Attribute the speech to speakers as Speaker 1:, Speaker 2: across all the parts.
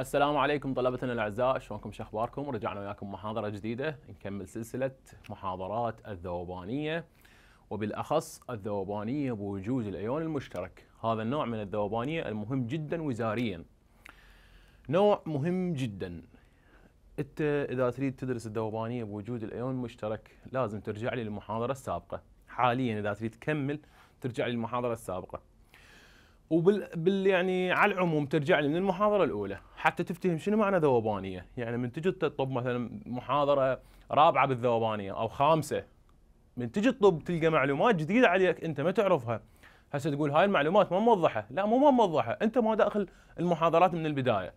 Speaker 1: السلام عليكم طلبتنا الاعزاء شلونكم شو اخباركم رجعنا وياكم محاضره جديده نكمل سلسله محاضرات الذوبانيه وبالاخص الذوبانيه بوجود الايون المشترك هذا النوع من الذوبانيه المهم جدا وزاريا نوع مهم جدا انت اذا تريد تدرس الذوبانيه بوجود الايون المشترك لازم ترجع لي للمحاضره السابقه حاليا اذا تريد تكمل ترجع للمحاضره السابقه وبال بال يعني على العموم ترجع لي من المحاضره الاولى حتى تفتهم شنو معنى ذوبانيه يعني من تجي تطب مثلا محاضره رابعه بالذوبانيه او خامسه من تجي تطب تلقى معلومات جديده عليك انت ما تعرفها هسه تقول هاي المعلومات ما موضحه لا مو ما موضحه انت ما داخل المحاضرات من البدايه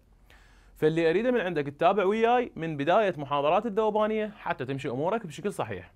Speaker 1: فاللي اريده من عندك تتابع وياي من بدايه محاضرات الذوبانيه حتى تمشي امورك بشكل صحيح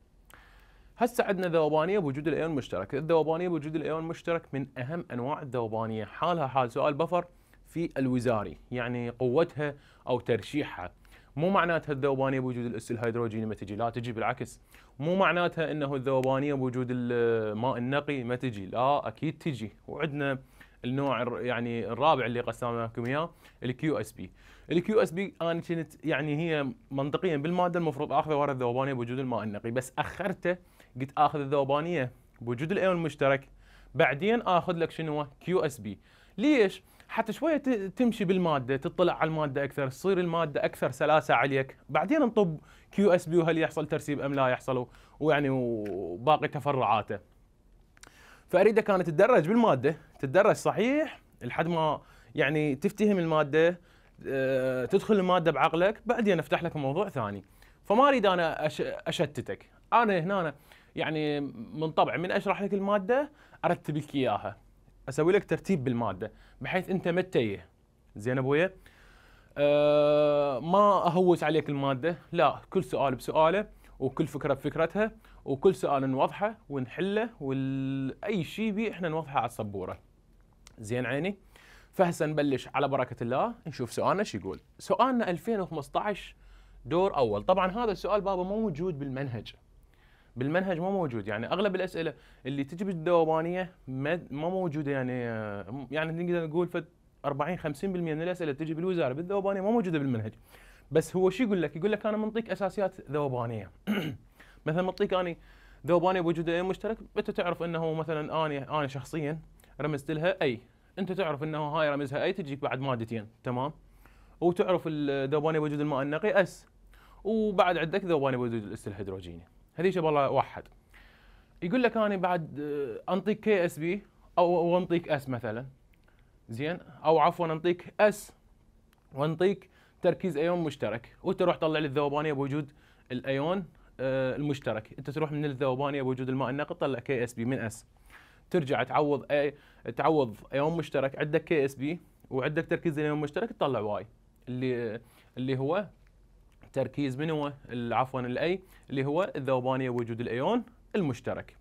Speaker 1: هسه عندنا ذوبانيه بوجود الايون مشترك، الذوبانيه بوجود الايون مشترك من اهم انواع الذوبانيه، حالها حال سؤال بفر في الوزاري، يعني قوتها او ترشيحها. مو معناتها الذوبانيه بوجود الاس الهيدروجيني ما تجي، لا تجي بالعكس. مو معناتها انه الذوبانيه بوجود الماء النقي ما تجي، لا اكيد تجي، وعندنا النوع يعني الرابع اللي قسمنا لكم اياه الكيو اس بي. الكيو اس بي انا كنت يعني هي منطقيا بالماده المفروض اخذه ورا الذوبانيه بوجود الماء النقي، بس اخرته قلت اخذ الذوبانيه بوجود الايون المشترك بعدين اخذ لك شنو كيو اس بي ليش حتى شويه تمشي بالماده تطلع على الماده اكثر تصير الماده اكثر سلاسه عليك بعدين نطب كيو اس بي وهل يحصل ترسيب ام لا يحصل ويعني وباقي تفرعاته فاريده كانت تتدرج بالماده تتدرج صحيح لحد ما يعني تفتهم الماده آه، تدخل الماده بعقلك بعدين افتح لك موضوع ثاني فما اريد انا أش... اشتتك انا هنا أنا يعني من طبع من اشرح لك الماده ارتب لك اياها اسوي لك ترتيب بالماده بحيث انت ما تتيه زين ابويا أه ما اهوس عليك الماده لا كل سؤال بسؤاله وكل فكره بفكرتها وكل سؤال نوضحه ونحله واي شيء بي احنا نوضحه على السبوره زين عيني فهسه نبلش على بركه الله نشوف سؤالنا شو يقول سؤالنا 2015 دور اول طبعا هذا السؤال بابا مو موجود بالمنهج بالمنهج ما موجود يعني اغلب الاسئله اللي تجي بالدوبانيه ما موجوده يعني آه، يعني نقدر نقول 40 50% من الاسئله تجي بالوزاره بالذوبانيه ما موجوده بالمنهج بس هو شو يقول لك؟ يقول لك انا منطيك اساسيات ذوبانيه مثلا منطيك اني ذوبانيه بوجود اي مشترك انت تعرف انه مثلا اني انا شخصيا رمزت لها اي انت تعرف انه هاي رمزها اي تجيك بعد مادتين تمام وتعرف الذوبانيه بوجود الماء النقي اس وبعد عندك ذوبانيه بوجود الاس الهيدروجيني هذيك والله وحد يقول لك انا بعد آه، انطيك كي اس بي او وانطيك اس مثلا زين او عفوا انطيك اس وانطيك تركيز ايون مشترك وانت تروح تطلع لي الذوبانيه بوجود الايون آه، المشترك انت تروح من الذوبانيه بوجود الماء النقي تطلع كي اس بي من اس ترجع تعوض اي تعوض ايون مشترك عندك كي اس بي وعندك تركيز ايون مشترك تطلع واي اللي آه، اللي هو تركيز من هو عفوا الاي اللي هو الذوبانيه وجود الايون المشترك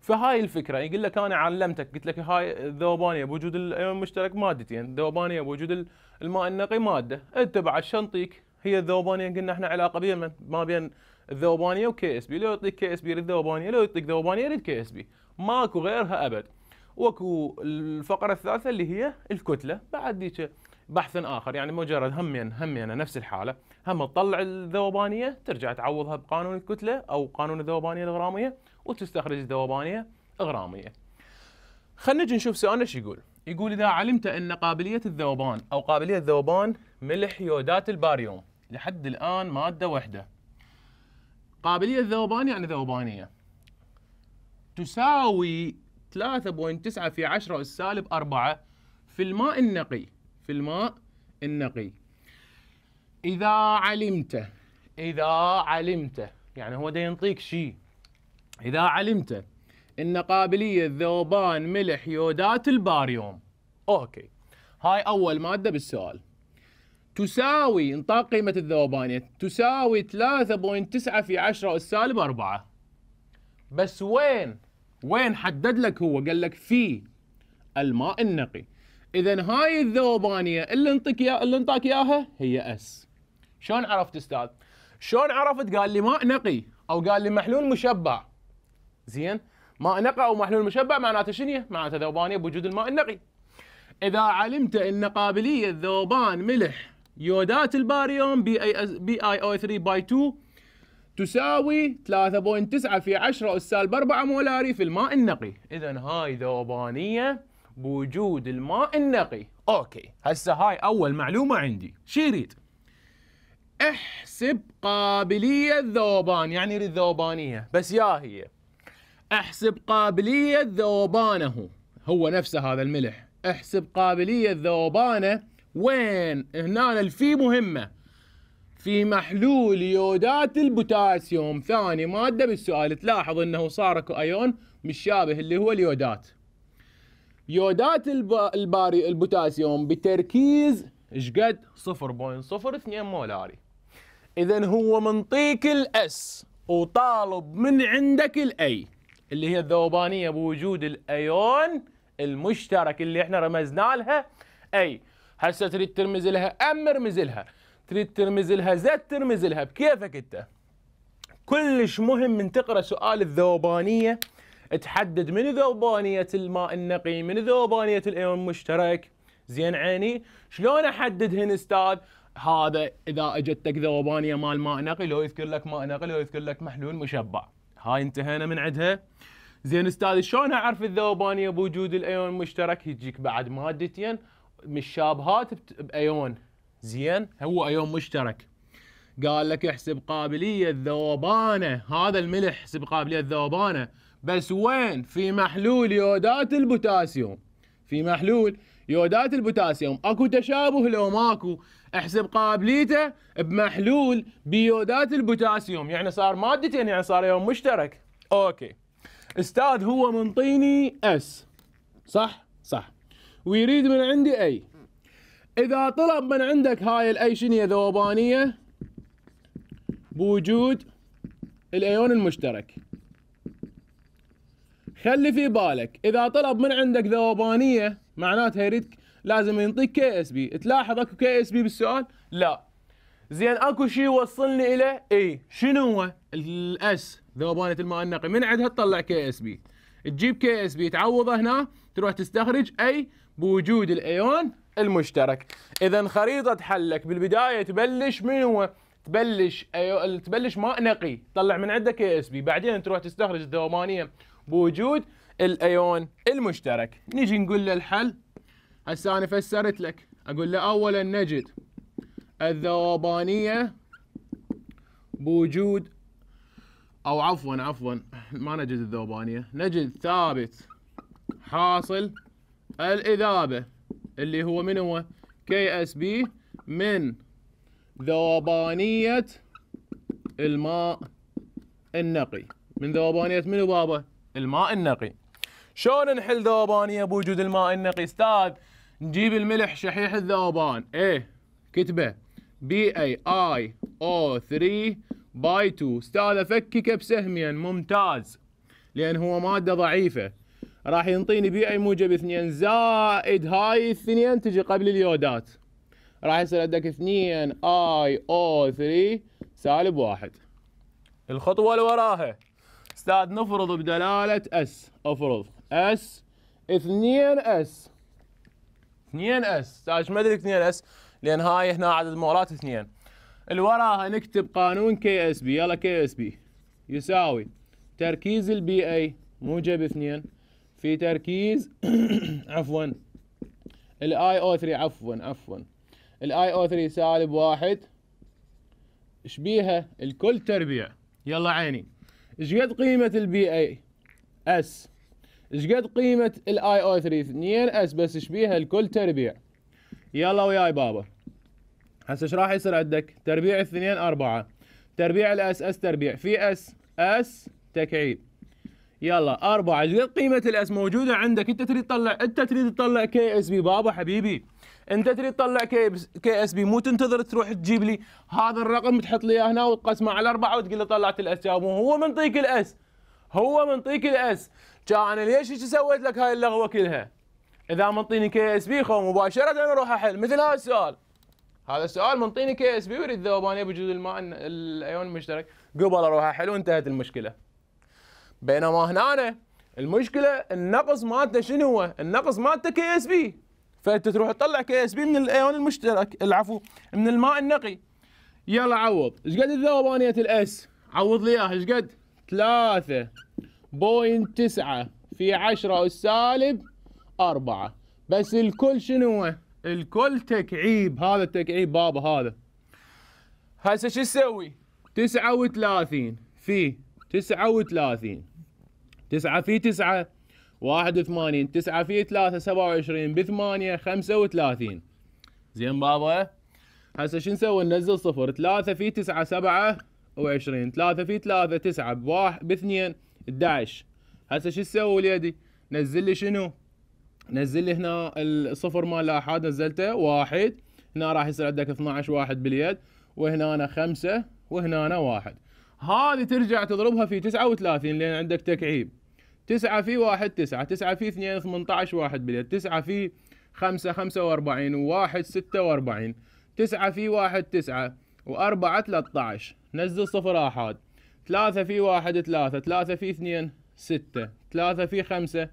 Speaker 1: فهاي الفكره يقول لك انا علمتك قلت لك هاي الذوبانيه بوجود الايون المشترك مادتين يعني الذوبانيه بوجود الماء النقي ماده انت بعد شنطيك هي الذوبانيه قلنا احنا علاقه بين ما بين الذوبانيه وكي اس بي لو يعطيك كي اس بي للذوبانيه لو يعطيك ذوبانيه للكي اس بي ماكو غيرها ابد واكو الفقره الثالثه اللي هي الكتله بعد ذيك بحث اخر يعني مجرد همين همين نفس الحاله هم تطلع الذوبانيه ترجع تعوضها بقانون الكتله او قانون الذوبانيه الغراميه وتستخرج الذوبانيه غراميه. خلينا نجي نشوف سؤالنا شو يقول. يقول اذا علمت ان قابليه الذوبان او قابليه ذوبان ملح يودات الباريوم لحد الان ماده واحده. قابليه الذوبان يعني ذوبانيه. تساوي 3.9 في 10 سالب 4 في الماء النقي في الماء النقي إذا علمت إذا علمت يعني هو ده ينطيك شيء إذا علمت أن قابلية ذوبان ملح يودات الباريوم أوكي هاي أول مادة بالسؤال تساوي انطاق قيمة الذوبانية تساوي 3.9 في 10 أس سالب 4 بس وين وين حدد لك هو قال لك في الماء النقي اذا هاي الذوبانيه اللي انطيك اللي انطاك اياها هي اس شلون عرفت استاذ؟ شلون عرفت؟ قال لي ماء نقي او قال لي محلول مشبع. زين؟ ماء نقى او محلول مشبع معناته شنو؟ معناته ذوبانيه بوجود الماء النقي. اذا علمت ان قابليه ذوبان ملح يودات الباريوم بي اي بي اي او 3 باي 2 تساوي 3.9 في 10 اس سالب 4 مولاري في الماء النقي، اذا هاي ذوبانيه بوجود الماء النقي، اوكي، هسه هاي اول معلومه عندي، شو يريد؟ احسب قابلية ذوبان يعني ذوبانية بس يا هي احسب قابلية ذوبانه هو نفسه هذا الملح احسب قابلية ذوبانه وين هنا الفي مهمة في محلول يودات البوتاسيوم ثاني مادة بالسؤال تلاحظ انه صار اكو ايون مشابه اللي هو اليودات يودات الباري البوتاسيوم بتركيز ايش قد 0.02 مولاري إذا هو منطيك الأس وطالب من عندك الأي اللي هي الذوبانية بوجود الأيون المشترك اللي احنا رمزنا لها أي هسه تريد ترمز لها أم ارمز لها تريد ترمز لها زد ترمز لها بكيفك أنت كلش مهم من تقرأ سؤال الذوبانية تحدد من ذوبانية الماء النقي من ذوبانية الأيون المشترك زين عيني شلون أحددهن أستاذ هذا اذا اجتك ذوبانيه مال ماء نقي لو يذكر لك ماء نقي لو يذكر لك محلول مشبع هاي انتهينا من عندها زين استاذ شلون اعرف الذوبانيه بوجود الايون مشترك يجيك بعد مادتين مشابهات بايون زين هو ايون مشترك قال لك احسب قابليه الذوبانه هذا الملح احسب قابليه الذوبانه بس وين في محلول يودات البوتاسيوم في محلول يودات البوتاسيوم اكو تشابه لو ماكو احسب قابليته بمحلول بيودات البوتاسيوم يعني صار مادتين يعني صار يوم مشترك اوكي استاذ هو منطيني اس صح صح ويريد من عندي اي اذا طلب من عندك هاي الاي شنو ذوبانيه بوجود الايون المشترك خلي في بالك اذا طلب من عندك ذوبانيه معناتها يريدك لازم ينطيك كي اس بي تلاحظ اكو كي اس بي بالسؤال لا زين اكو شيء وصلني الى اي شنو هو الاس ذوبانه الماء النقي من عندها تطلع كي اس بي تجيب كي اس بي تعوضه هنا تروح تستخرج اي بوجود الايون المشترك اذا خريطه حلك بالبدايه تبلش من هو تبلش أيو... تبلش ماء نقي تطلع من عنده كي اس بي بعدين تروح تستخرج الذوبانيه بوجود الايون المشترك نجي نقول له الحل هسه انا فسرت لك اقول له اولا نجد الذوبانيه بوجود او عفوا عفوا ما نجد الذوبانيه نجد ثابت حاصل الاذابه اللي هو من هو كي اس بي من ذوبانيه الماء النقي من ذوبانيه منو بابا الماء النقي شلون نحل ذوبانيه بوجود الماء النقي استاذ نجيب الملح شحيح الذوبان إيه، A كتبه بي اي I او 3 باي 2 استاذ افككه بسهميا ممتاز لان هو ماده ضعيفه راح ينطيني بي اي موجب 2 زائد هاي الاثنين تجي قبل اليودات راح يصير عندك 2 اي او 3 سالب واحد الخطوه اللي وراها استاذ نفرض بدلاله اس افرض اس 2 اس 2 اس ايش ما ادري 2 اس لان هاي هنا عدد مولات 2 الوراها نكتب قانون كي اس بي يلا كي اس بي يساوي تركيز البي اي موجب 2 في تركيز عفوا الاي او 3 عفوا عفوا الاي او 3 سالب واحد شبيها الكل تربيع يلا عيني ايش قد قيمه البي اي اس ايش قد قيمه الاي او 3 2 اس بس ايش بيها الكل تربيع يلا وياي بابا هسه ايش راح يصير عندك تربيع الاثنين أربعة تربيع الاس اس تربيع في اس اس تكعيب يلا أربعة ايش قد قيمه الاس موجوده عندك انت تريد تطلع انت تريد تطلع كي اس بي بابا حبيبي انت تريد تطلع كي اس بي مو تنتظر تروح تجيب لي هذا الرقم تحط لي اياه هنا وتقسمه على أربعة وتقول له طلعت الاس يا هو منطيك الاس هو منطيك الاس كان انا ليش هيك سويت لك هاي اللغوه كلها؟ اذا منطيني كي اس بي خو مباشره اروح احل مثل هذا السؤال هذا السؤال منطيني كي اس بي ويريد ذوبانيه بوجود الماء الايون المشترك قبل اروح احل وانتهت المشكله بينما هنا أنا المشكله النقص مالته شنو هو؟ النقص مالته كي اس بي فانت تروح تطلع كي اس بي من الايون المشترك العفو من الماء النقي يلا عوض ايش قد الذوبانيه الاس؟ عوض لي اياها ايش قد؟ ثلاثه بوين تسعة في عشرة السالب أربعة بس الكل شنو الكل تكعيب هذا التكعيب بابا هذا هسه شو تسوي؟ تسعة وثلاثين في تسعة وثلاثين تسعة في تسعة واحد وثمانين تسعة في ثلاثة سبعة وعشرين بثمانية خمسة وثلاثين زين بابا هسه شو نسوي ننزل صفر ثلاثة في تسعة سبعة وعشرين ثلاثة في ثلاثة تسعة بواحد باثنين 11 هسه شو تسوي وليدي نزل لي شنو نزل لي هنا الصفر مال احد نزلته واحد هنا راح يصير عندك 12 واحد باليد وهنا أنا خمسة وهنا أنا واحد هذه ترجع تضربها في 39 لان عندك تكعيب 9 في 1 9 9 في 2 18 واحد باليد 9 في 5 45 و1 46 9 في 1 9 و4 13 نزل صفر احاد ثلاثة في واحد ثلاثة ثلاثة في اثنين ستة ثلاثة في خمسة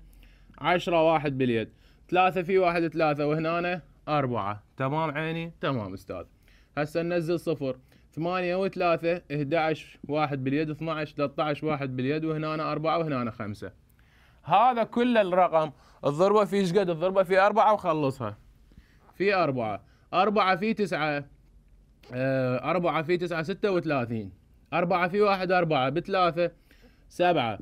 Speaker 1: عشرة واحد باليد ثلاثة في واحد ثلاثة وهنا أربعة تمام عيني تمام أستاذ هسه ننزل صفر ثمانية وثلاثة إحداعش واحد باليد اثناعش ثلاثة واحد باليد وهنا أربعة وهنا خمسة هذا كل الرقم الضربة في شقد الضربة في أربعة وخلصها في أربعة أربعة في تسعة آه، أربعة في تسعة ستة وثلاثين أربعة في واحد أربعة بثلاثة سبعة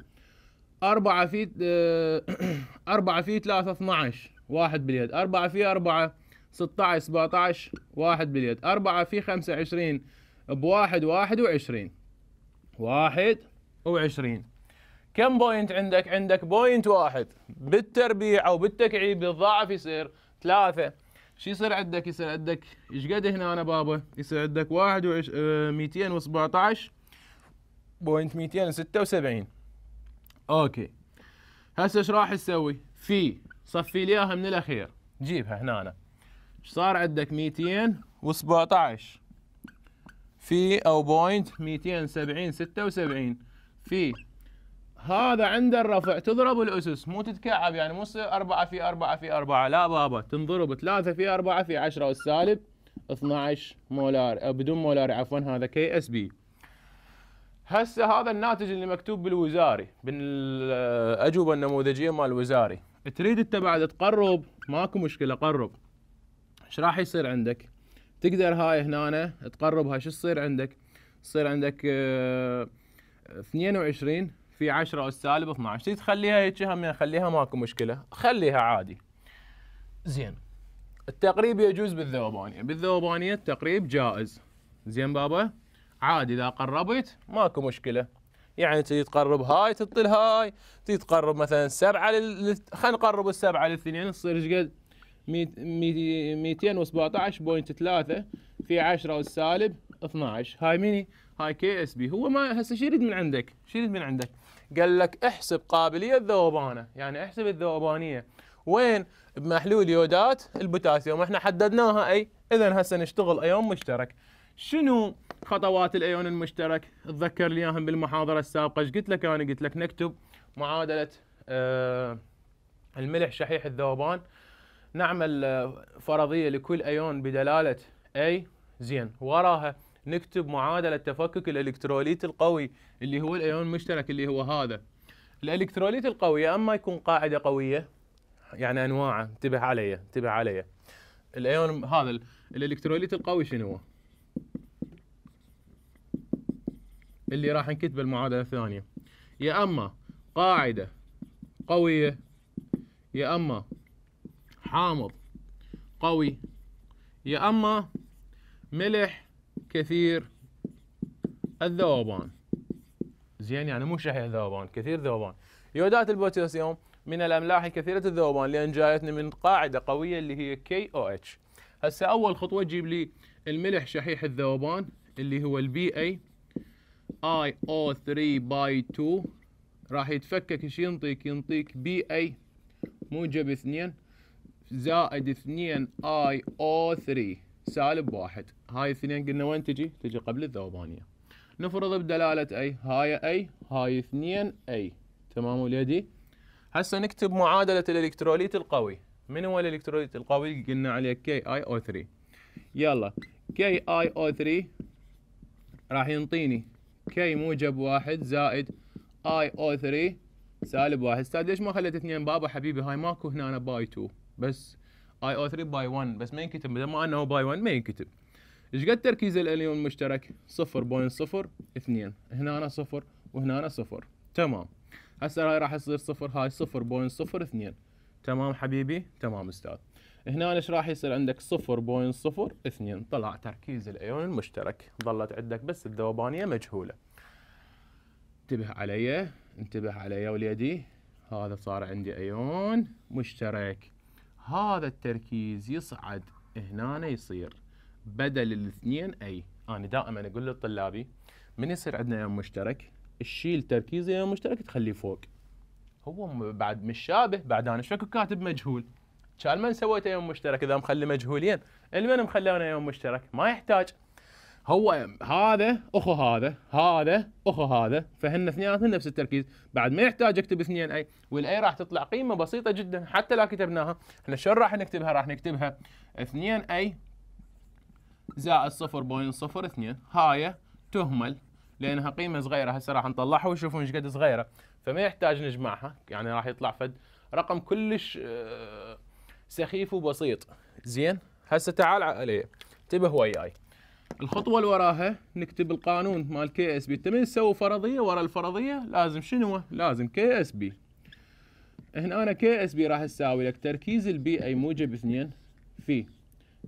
Speaker 1: أربعة في آه، أربعة في ثلاثة اثناعش واحد باليد أربعة في أربعة ستة سبعتاش واحد باليد أربعة في خمسة عشرين بواحد واحد وعشرين واحد وعشرين كم بوينت عندك عندك بوينت واحد بالتربيع أو بالتكعيب بالضعف يصير ثلاثة شو يصير عندك يصير عندك ايش قد هنا أنا بابا يصير عندك واحد وعش... 217 آه، 276 اوكي هسه ايش راح تسوي؟ في صفي لي اياها من الاخير جيبها هنا أنا. صار عندك 217 في او بوينت 270 76 في هذا عند الرفع تضرب الاسس مو تتكعب يعني مو تصير 4 في 4 في 4 لا بابا تنضرب 3 في 4 في 10 والسالب 12 مولار بدون مولار عفوا هذا كي اس بي هسه هذا الناتج اللي مكتوب بالوزاري بالاجوبه النموذجيه مال الوزاري تريد انت بعد تقرب ماكو مشكله قرب ايش راح يصير عندك تقدر هاي هنا تقربها شو تصير عندك تصير عندك اه 22 في 10 اس سالب 12 تريد تخليها هيك هم خليها ماكو مشكله خليها عادي زين التقريب يجوز بالذوبانيه بالذوبانيه التقريب جائز زين بابا عادي اذا قربت ماكو مشكله يعني تجي تقرب هاي تطل هاي تجي تقرب مثلا سبعه لل... خلينا نقرب السبعه للثنين تصير ايش قد؟ 217.3 في 10 والسالب 12 هاي ميني هاي كي اس بي هو ما هسه شو يريد من عندك؟ شو يريد من عندك؟ قال لك احسب قابليه الذوبانه يعني احسب الذوبانيه وين؟ بمحلول يودات البوتاسيوم احنا حددناها اي اذا هسه نشتغل ايون مشترك شنو خطوات الايون المشترك تذكر لي اياهم بالمحاضره السابقه ايش قلت لك انا قلت لك نكتب معادله آه، الملح شحيح الذوبان نعمل آه، فرضيه لكل ايون بدلاله A زين وراها نكتب معادله تفكك الالكتروليت القوي اللي هو الايون المشترك اللي هو هذا الالكتروليت القوي يا اما يكون قاعده قويه يعني انواعه انتبه علي انتبه علي الايون هذا الالكتروليت القوي شنو هو اللي راح نكتب المعادله الثانيه يا اما قاعده قويه يا اما حامض قوي يا اما ملح كثير الذوبان زين يعني مو شحيح ذوبان كثير ذوبان يودات البوتاسيوم من الاملاح كثيره الذوبان لان جايتنا من قاعده قويه اللي هي كي او اتش هسه اول خطوه تجيب لي الملح شحيح الذوبان اللي هو البي اي IO3 باي 2 راح يتفكك ايش ينطيك ينطيك بي اي موجب 2 زائد 2 اي او 3 سالب 1 هاي الاثنين قلنا وين تجي؟ تجي قبل الذوبانيه نفرض بدلاله اي هاي اي هاي 2 اي تمام وليدي؟ هسه نكتب معادله الالكتروليت القوي من هو الالكتروليت القوي؟ قلنا عليه كي اي او 3 يلا كي اي او 3 راح ينطيني كي موجب واحد زائد اي او 3 سالب واحد استاذ ليش ما خليت اثنين بابا حبيبي هاي ماكو هنا أنا باي 2 بس اي او 3 باي 1 بس ما ينكتب بدل ما انه باي 1 ما ينكتب ايش قد تركيز الاليون المشترك 0.02 هنا أنا صفر وهنا أنا صفر تمام هسه هاي راح تصير صفر هاي 0.02 تمام حبيبي تمام استاذ هنا ايش راح يصير عندك 0.02 طلع تركيز الايون المشترك ظلت عندك بس الذوبانيه مجهوله انتبه علي انتبه علي وليدي هذا صار عندي ايون مشترك هذا التركيز يصعد هنا يصير بدل الاثنين اي انا دائما اقول لطلابي من يصير عندنا ايون مشترك الشيل تركيز ايون مشترك تخليه فوق هو بعد مش شابه بعد انا شكو كاتب مجهول كان من سويته يوم مشترك اذا مخلي مجهولين المن مخلونه يوم مشترك ما يحتاج هو هذا اخو هذا هذا اخو هذا فهن اثنيناتهم نفس التركيز بعد ما يحتاج اكتب اثنين اي والاي راح تطلع قيمه بسيطه جدا حتى لو كتبناها احنا شلون راح نكتبها راح نكتبها اثنين اي زائد صفر صفر اثنين هاي تهمل لانها قيمه صغيره هسه راح نطلعها وشوفوا ايش قد صغيره فما يحتاج نجمعها يعني راح يطلع فد رقم كلش اه سخيف وبسيط زين هسه تعال عليه انتبه وياي الخطوه اللي وراها نكتب القانون مال كي اس بي تبي تسوي فرضيه ورا الفرضيه لازم شنو لازم كي اس بي هنا انا كي اس بي راح تساوي لك تركيز البي اي موجب 2 في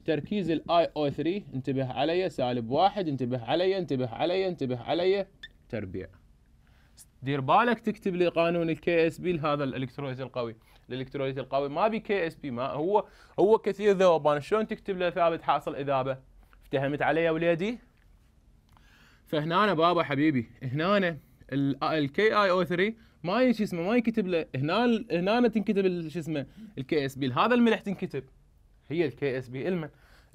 Speaker 1: تركيز الاي او 3 انتبه علي سالب واحد انتبه علي انتبه علي انتبه علي تربيع دير بالك تكتب لي قانون الكي اس بي لهذا الالكتروز القوي الالكتروليت القوي ما بي كي اس بي ما هو هو كثير ذوبان شلون تكتب له ثابت حاصل اذابه افتهمت علي يا وليدي فهنا أنا بابا حبيبي هنا الكي اي او 3 ما شو اسمه ما يكتب له هنا هنا تنكتب شو اسمه الكي اس بي هذا الملح تنكتب هي الكي اس بي المن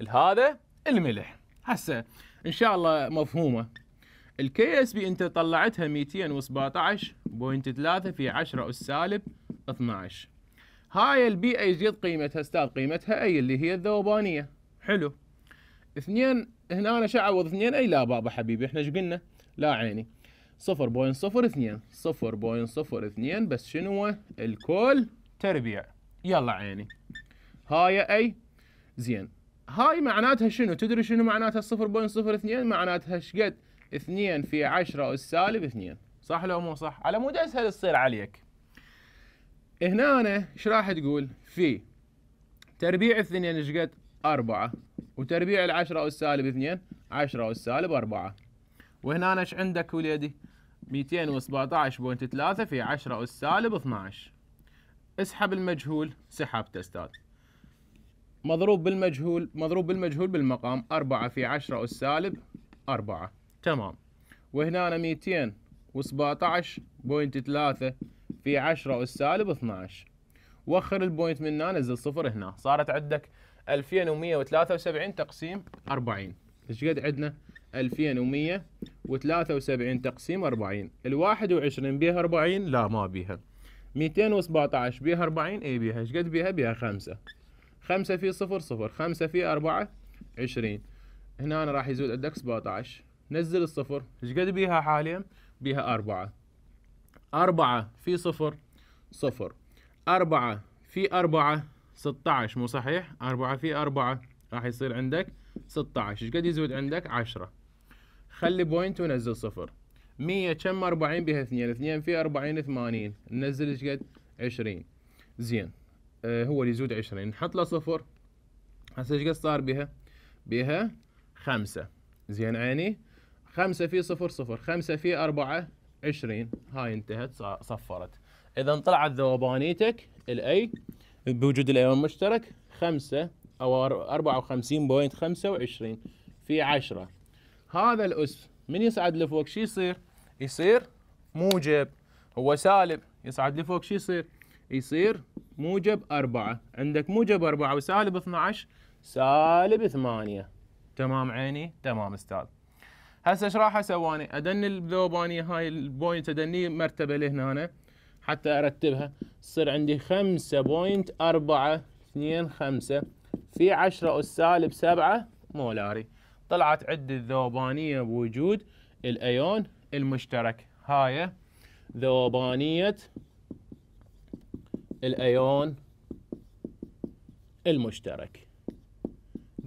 Speaker 1: هذا الملح هسه ان شاء الله مفهومه الكي اس بي انت طلعتها 217.3 في 10 السالب 12 هاي البيئة يزيد قيمتها استاذ قيمتها أي اللي هي الذوبانية حلو اثنين هنا أنا شعوض اثنين أي لا بابا حبيبي احنا ايش قلنا لا عيني صفر بوين صفر اثنين صفر بوين صفر اثنين بس شنو الكل تربيع يلا عيني هاي أي زين هاي معناتها شنو تدري شنو معناتها صفر بوين صفر اثنين معناتها قد اثنين في عشرة أس سالب اثنين صح لو مو صح على مود أسهل تصير عليك هنا أنا ايش راح تقول في تربيع اثنين ايش قد أربعة وتربيع العشرة أس سالب اثنين عشرة أس سالب أربعة وهنا أنا ايش عندك وليدي 217.3 في 10 أس سالب 12 اسحب المجهول سحبت أستاذ مضروب بالمجهول مضروب بالمجهول بالمقام 4 في 10 أس سالب 4 تمام وهنا أنا 217.3 في 10 أس سالب 12 وخر البوينت من هنا نزل صفر هنا صارت عندك 2173 تقسيم 40 ايش قد عندنا 2173 تقسيم 40 ال21 بيها 40 لا ما بيها 217 بيها 40 اي بيها ايش قد بيها بيها 5 5 في 0 0 5 في 4 20 هنا راح يزود عندك 17 نزل الصفر ايش قد بيها حاليا بيها 4 أربعة في صفر صفر أربعة في أربعة ستة عشر مو صحيح أربعة في أربعة راح يصير عندك ستة عشر إيش قد يزود عندك عشرة خلي بوينت ونزل صفر مية كم أربعين بها اثنين اثنين في أربعين ثمانين نزل إيش قد عشرين زين آه هو اللي يزود عشرين نحط له صفر هسه إيش قد صار بها بها خمسة زين عيني خمسة في صفر صفر خمسة في أربعة 20 هاي انتهت صفرت اذا طلعت ذوبانيتك الاي بوجود الايون مشترك 5 او 54.25 في 10 هذا الاس من يصعد لفوق شو يصير؟ يصير موجب هو سالب يصعد لفوق شو يصير؟ يصير موجب 4 عندك موجب 4 وسالب 12 سالب 8 تمام عيني؟ تمام استاذ هسه ايش راح اسوي ادني الذوباني هاي البوينت ادني مرتبه لهنا أنا حتى ارتبها تصير عندي 5.425 في 10 اس سالب 7 مولاري طلعت عدة الذوبانيه بوجود الايون المشترك هاي ذوبانيه الايون المشترك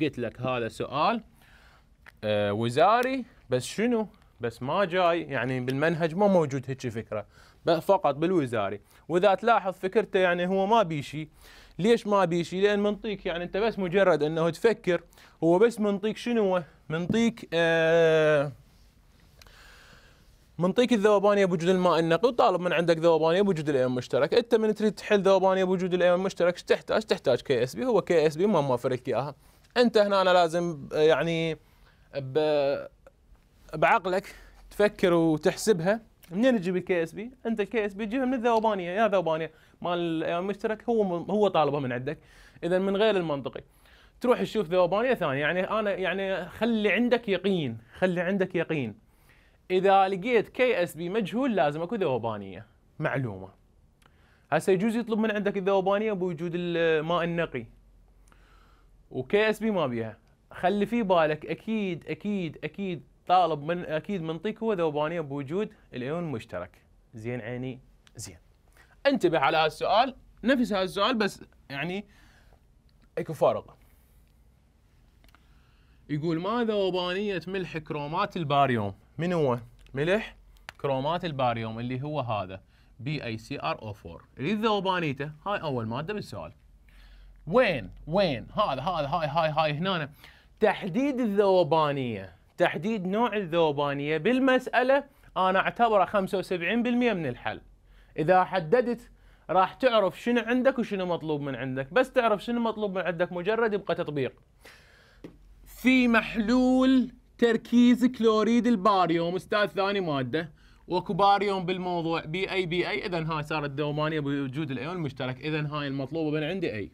Speaker 1: قلت لك هذا سؤال آه، وزاري بس شنو بس ما جاي يعني بالمنهج ما موجود هيك فكره فقط بالوزاري واذا تلاحظ فكرته يعني هو ما بيشي ليش ما بيشي لان منطيك يعني انت بس مجرد انه تفكر هو بس منطيك شنو منطيك آه منطيك الذوبانيه بوجود الماء النقي وطالب من عندك ذوبانيه بوجود الايون المشترك، انت من تريد تحل ذوبانيه بوجود الايون المشترك ايش تحتاج؟ تحتاج كي اس بي هو كي اس بي ما موفر لك اياها. انت هنا أنا لازم آه، يعني بعقلك تفكر وتحسبها منين تجيب الكي اس بي؟ انت الكي اس بي تجيبها من الذوبانيه يا ذوبانيه مال المشترك هو هو طالبها من عندك اذا من غير المنطقي تروح تشوف ذوبانيه ثانيه يعني انا يعني خلي عندك يقين خلي عندك يقين اذا لقيت كي اس بي مجهول لازم اكو ذوبانيه معلومه هسه يجوز يطلب من عندك الذوبانيه بوجود الماء النقي وكي اس بي ما بيها خلي في بالك اكيد اكيد اكيد طالب من اكيد منطيك هو ذوبانيه بوجود الايون مشترك زين عيني زين انتبه على هالسؤال نفس هالسؤال بس يعني اكو فارق يقول ما ذوبانيه ملح كرومات الباريوم من هو ملح كرومات الباريوم اللي هو هذا بي اي سي ار او 4 اللي ذوبانيته هاي اول ماده بالسؤال وين وين هذا هذا هاي هاي هاي هنا تحديد الذوبانيه تحديد نوع الذوبانيه بالمساله انا اعتبره 75% من الحل اذا حددت راح تعرف شنو عندك وشنو مطلوب من عندك بس تعرف شنو مطلوب من عندك مجرد يبقى تطبيق في محلول تركيز كلوريد الباريوم استاذ ثاني ماده واكو باريوم بالموضوع بي اي بي اي اذا هاي صارت دومانيه بوجود الايون المشترك اذا هاي المطلوبه من عندي اي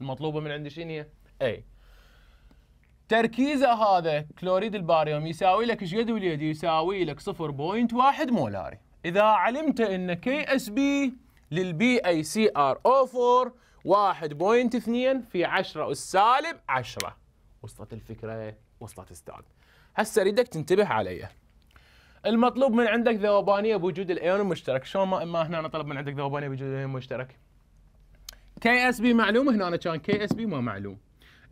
Speaker 1: المطلوبه من عندي شنو هي؟ اي تركيزه هذا كلوريد الباريوم يساوي لك ايش قد وليد يساوي لك 0.1 مولاري اذا علمت ان كي اس بي للبي اي سي ار او 4 1.2 في 10 اس سالب 10 وصلت الفكره وصلت استاذ هسه اريدك تنتبه علي المطلوب من عندك ذوبانيه بوجود الايون المشترك شلون ما, اما هنا نطلب من عندك ذوبانيه بوجود الايون المشترك كي اس بي معلوم هنا أنا كان كي اس بي ما معلوم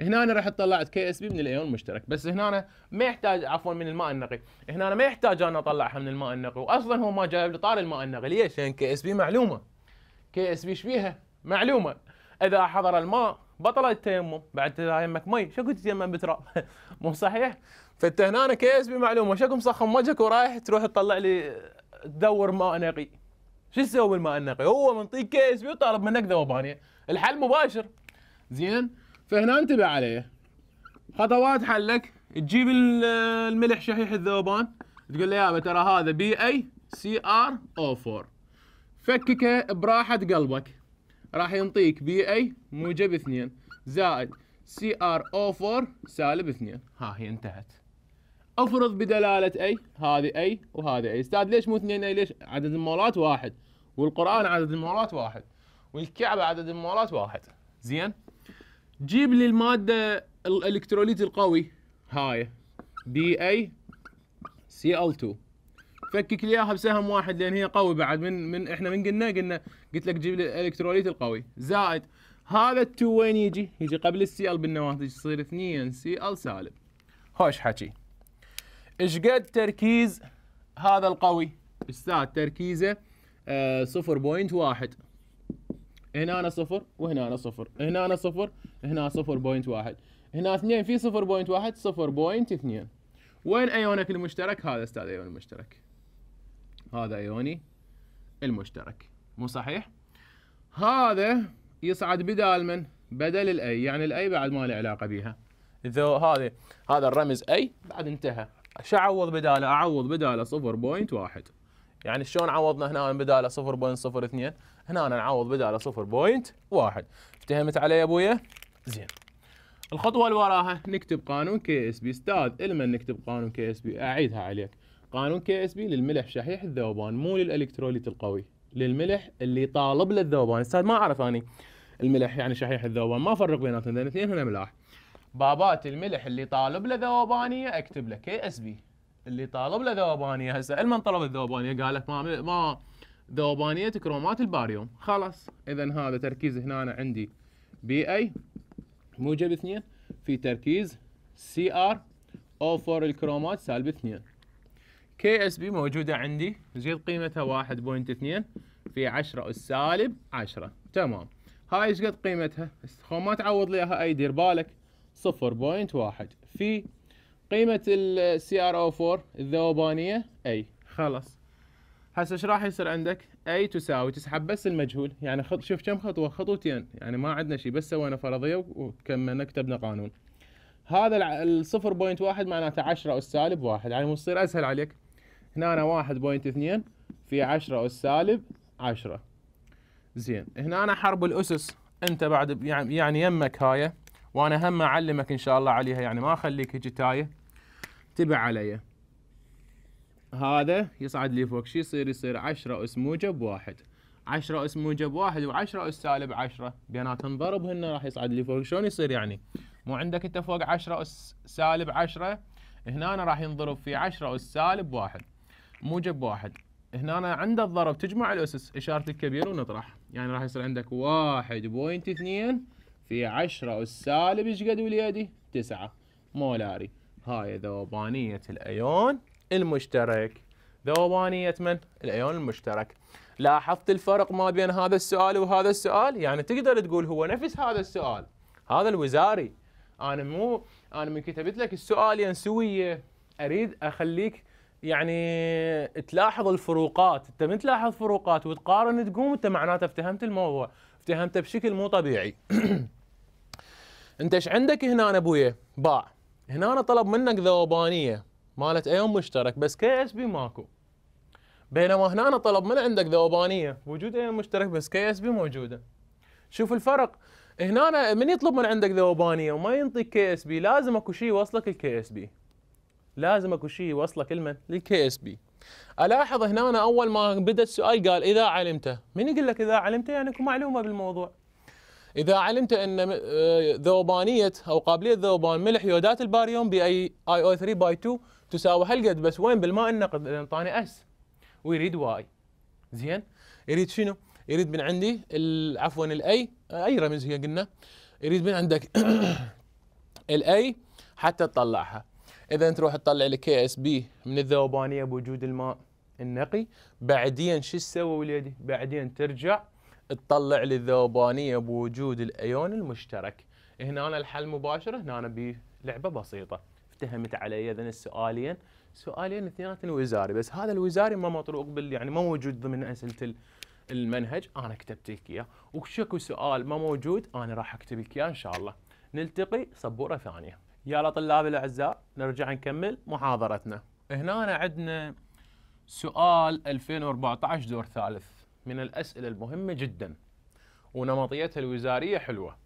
Speaker 1: هنا أنا راح طلعت كي اس بي من الايون المشترك بس هنا أنا ما يحتاج عفوا من الماء النقي هنا أنا ما يحتاج انا اطلعها من الماء النقي واصلا هو ما جايب لي طار الماء النقي ليش لان كي اس بي معلومه كي اس بي ايش فيها معلومه اذا حضر الماء بطل التيمم بعد يمك مي قلت تتيمم بتراب مو صحيح فانت هنا كي اس بي معلومه شو مسخن وجهك ورايح تروح تطلع لي تدور ماء نقي شو تسوي بالماء النقي هو منطيك كي اس بي وطالب منك ذوبانيه الحل مباشر زين فهنا انتبه عليه خطوات حلك تجيب الملح شحيح الذوبان تقول له يابا ترى هذا بي اي سي ار او 4 فككه براحه قلبك راح ينطيك بي اي موجب 2 زائد سي ار او 4 سالب 2 ها هي انتهت افرض بدلاله اي هذه اي وهذه اي استاذ ليش مو 2 اي ليش عدد المولات واحد والقران عدد المولات واحد والكعبه عدد المولات واحد زين جيب لي الماده الالكتروليت القوي هاي دي اي سي ال 2 فكك لي اياها بسهم واحد لان هي قوي بعد من من احنا من قلنا قلنا قلت لك جيب لي الالكتروليت القوي زائد هذا ال2 وين يجي؟ يجي قبل السي ال بالنواتج يصير 2 سي ال سالب خوش حكي ايش قد تركيز هذا القوي؟ استاذ تركيزه آه 0.1 هنا أنا صفر وهنا أنا صفر هنا أنا صفر هنا صفر بوينت واحد هنا اثنين في صفر بوينت واحد صفر بوينت اثنين وين أيونك المشترك هذا أستاذ أيون المشترك هذا أيوني المشترك مو صحيح هذا يصعد بدال من بدل الاي يعني الاي بعد ما له علاقه بيها اذا هذا هذا الرمز اي بعد انتهى شو اعوض بداله اعوض بداله واحد يعني شلون عوضنا هنا بداله 0.02 هنا نعوض بداله 0.1 افتهمت علي يا ابويا زين الخطوه اللي وراها نكتب قانون كي اس بي استاذ الما نكتب قانون كي اس بي اعيدها عليك قانون كي اس بي للملح شحيح الذوبان مو للالكتروليت القوي للملح اللي طالب له الذوبان استاذ ما اعرف اني الملح يعني شحيح الذوبان ما افرق بيناتهم لان الاثنين هنا ملاح بابات الملح اللي طالب له ذوبانيه اكتب له كي اس بي اللي طالب له ذوبانيه هسه المن طلب الذوبانيه قال لك ما ما ذوبانيه كرومات الباريوم خلاص اذا هذا تركيز هنا أنا عندي بي اي موجب 2 في تركيز سي ار او 4 الكرومات سالب 2 كي اس بي موجوده عندي زيد قيمتها 1.2 في 10 اس سالب 10 تمام هاي ايش قد قيمتها؟ خو ما تعوض لي اياها اي دير بالك 0.1 في قيمه السي ار او 4 الذوبانيه اي خلاص هسه ايش راح يصير عندك اي تساوي تسحب بس المجهول يعني خط شوف كم خطوه خطوتين يعني ما عندنا شيء بس سوينا فرضيه وكملنا كتبنا قانون هذا ال 0.1 معناته 10 اس سالب 1 يعني مصير اسهل عليك هنا أنا 1.2 في 10 اس سالب 10 زين هنا أنا حرب الاسس انت بعد يعني-, يعني يمك هاي وانا هم اعلمك ان شاء الله عليها يعني ما اخليك هيك تايه تبع علي هذا يصعد لي فوق شو يصير يصير 10 اس موجب واحد 10 اس موجب واحد و10 اس سالب 10 بيناتهم ضرب هنا راح يصعد لي فوق شلون يصير يعني مو عندك انت فوق 10 اس سالب 10 هنا أنا راح ينضرب في 10 اس سالب واحد موجب واحد هنا أنا عند الضرب تجمع الاسس اشاره الكبير ونطرح يعني راح يصير عندك 1.2 في 10 اس سالب ايش قد وليدي 9 مولاري هاي ذوبانية الأيون المشترك ذوبانية من؟ الأيون المشترك لاحظت الفرق ما بين هذا السؤال وهذا السؤال؟ يعني تقدر تقول هو نفس هذا السؤال هذا الوزاري أنا مو أنا من كتبت لك السؤال ينسوية أريد أخليك يعني تلاحظ الفروقات انت من تلاحظ فروقات وتقارن تقوم انت معناته افتهمت الموضوع افتهمته بشكل مو طبيعي انت ايش عندك هنا ابويا باع هنا أنا طلب منك ذوبانية مالت أيون مشترك بس كي اس بي ماكو بينما هنا أنا طلب من عندك ذوبانية وجود أيون مشترك بس كي اس بي موجودة شوف الفرق هنا من يطلب من عندك ذوبانية وما ينطيك كي اس بي لازم اكو شيء يوصلك الكي اس بي لازم اكو شيء يوصلك لمن؟ للكي اس بي الاحظ هنا أنا اول ما بدا السؤال قال اذا علمته من يقول لك اذا علمته يعني اكو معلومه بالموضوع اذا علمت ان آه، ذوبانيه او قابليه ذوبان ملح يودات الباريوم باي اي او 3 باي 2 تساوي هالقد بس وين بالماء النقد اللي انطاني اس ويريد واي زين يريد شنو؟ يريد من عندي عفوا الاي آه، اي رمز هي قلنا يريد من عندك الاي حتى تطلعها اذا تروح تطلع الكي اس بي من الذوبانيه بوجود الماء النقي بعدين شو تسوي وليدي؟ بعدين ترجع تطلع لي الذوبانيه بوجود الايون المشترك هنا أنا الحل مباشر هنا أنا بلعبه بسيطه افتهمت علي اذا السؤالين سؤالين اثنيناتهم وزاري بس هذا الوزاري ما مطروق بال يعني ما موجود ضمن اسئله المنهج انا كتبت لك اياه وشكو سؤال ما موجود انا راح اكتب لك اياه ان شاء الله نلتقي صبوره ثانيه يلا طلاب الاعزاء نرجع نكمل محاضرتنا هنا عندنا سؤال 2014 دور ثالث من الأسئلة المهمة جدا ونمطيتها الوزارية حلوة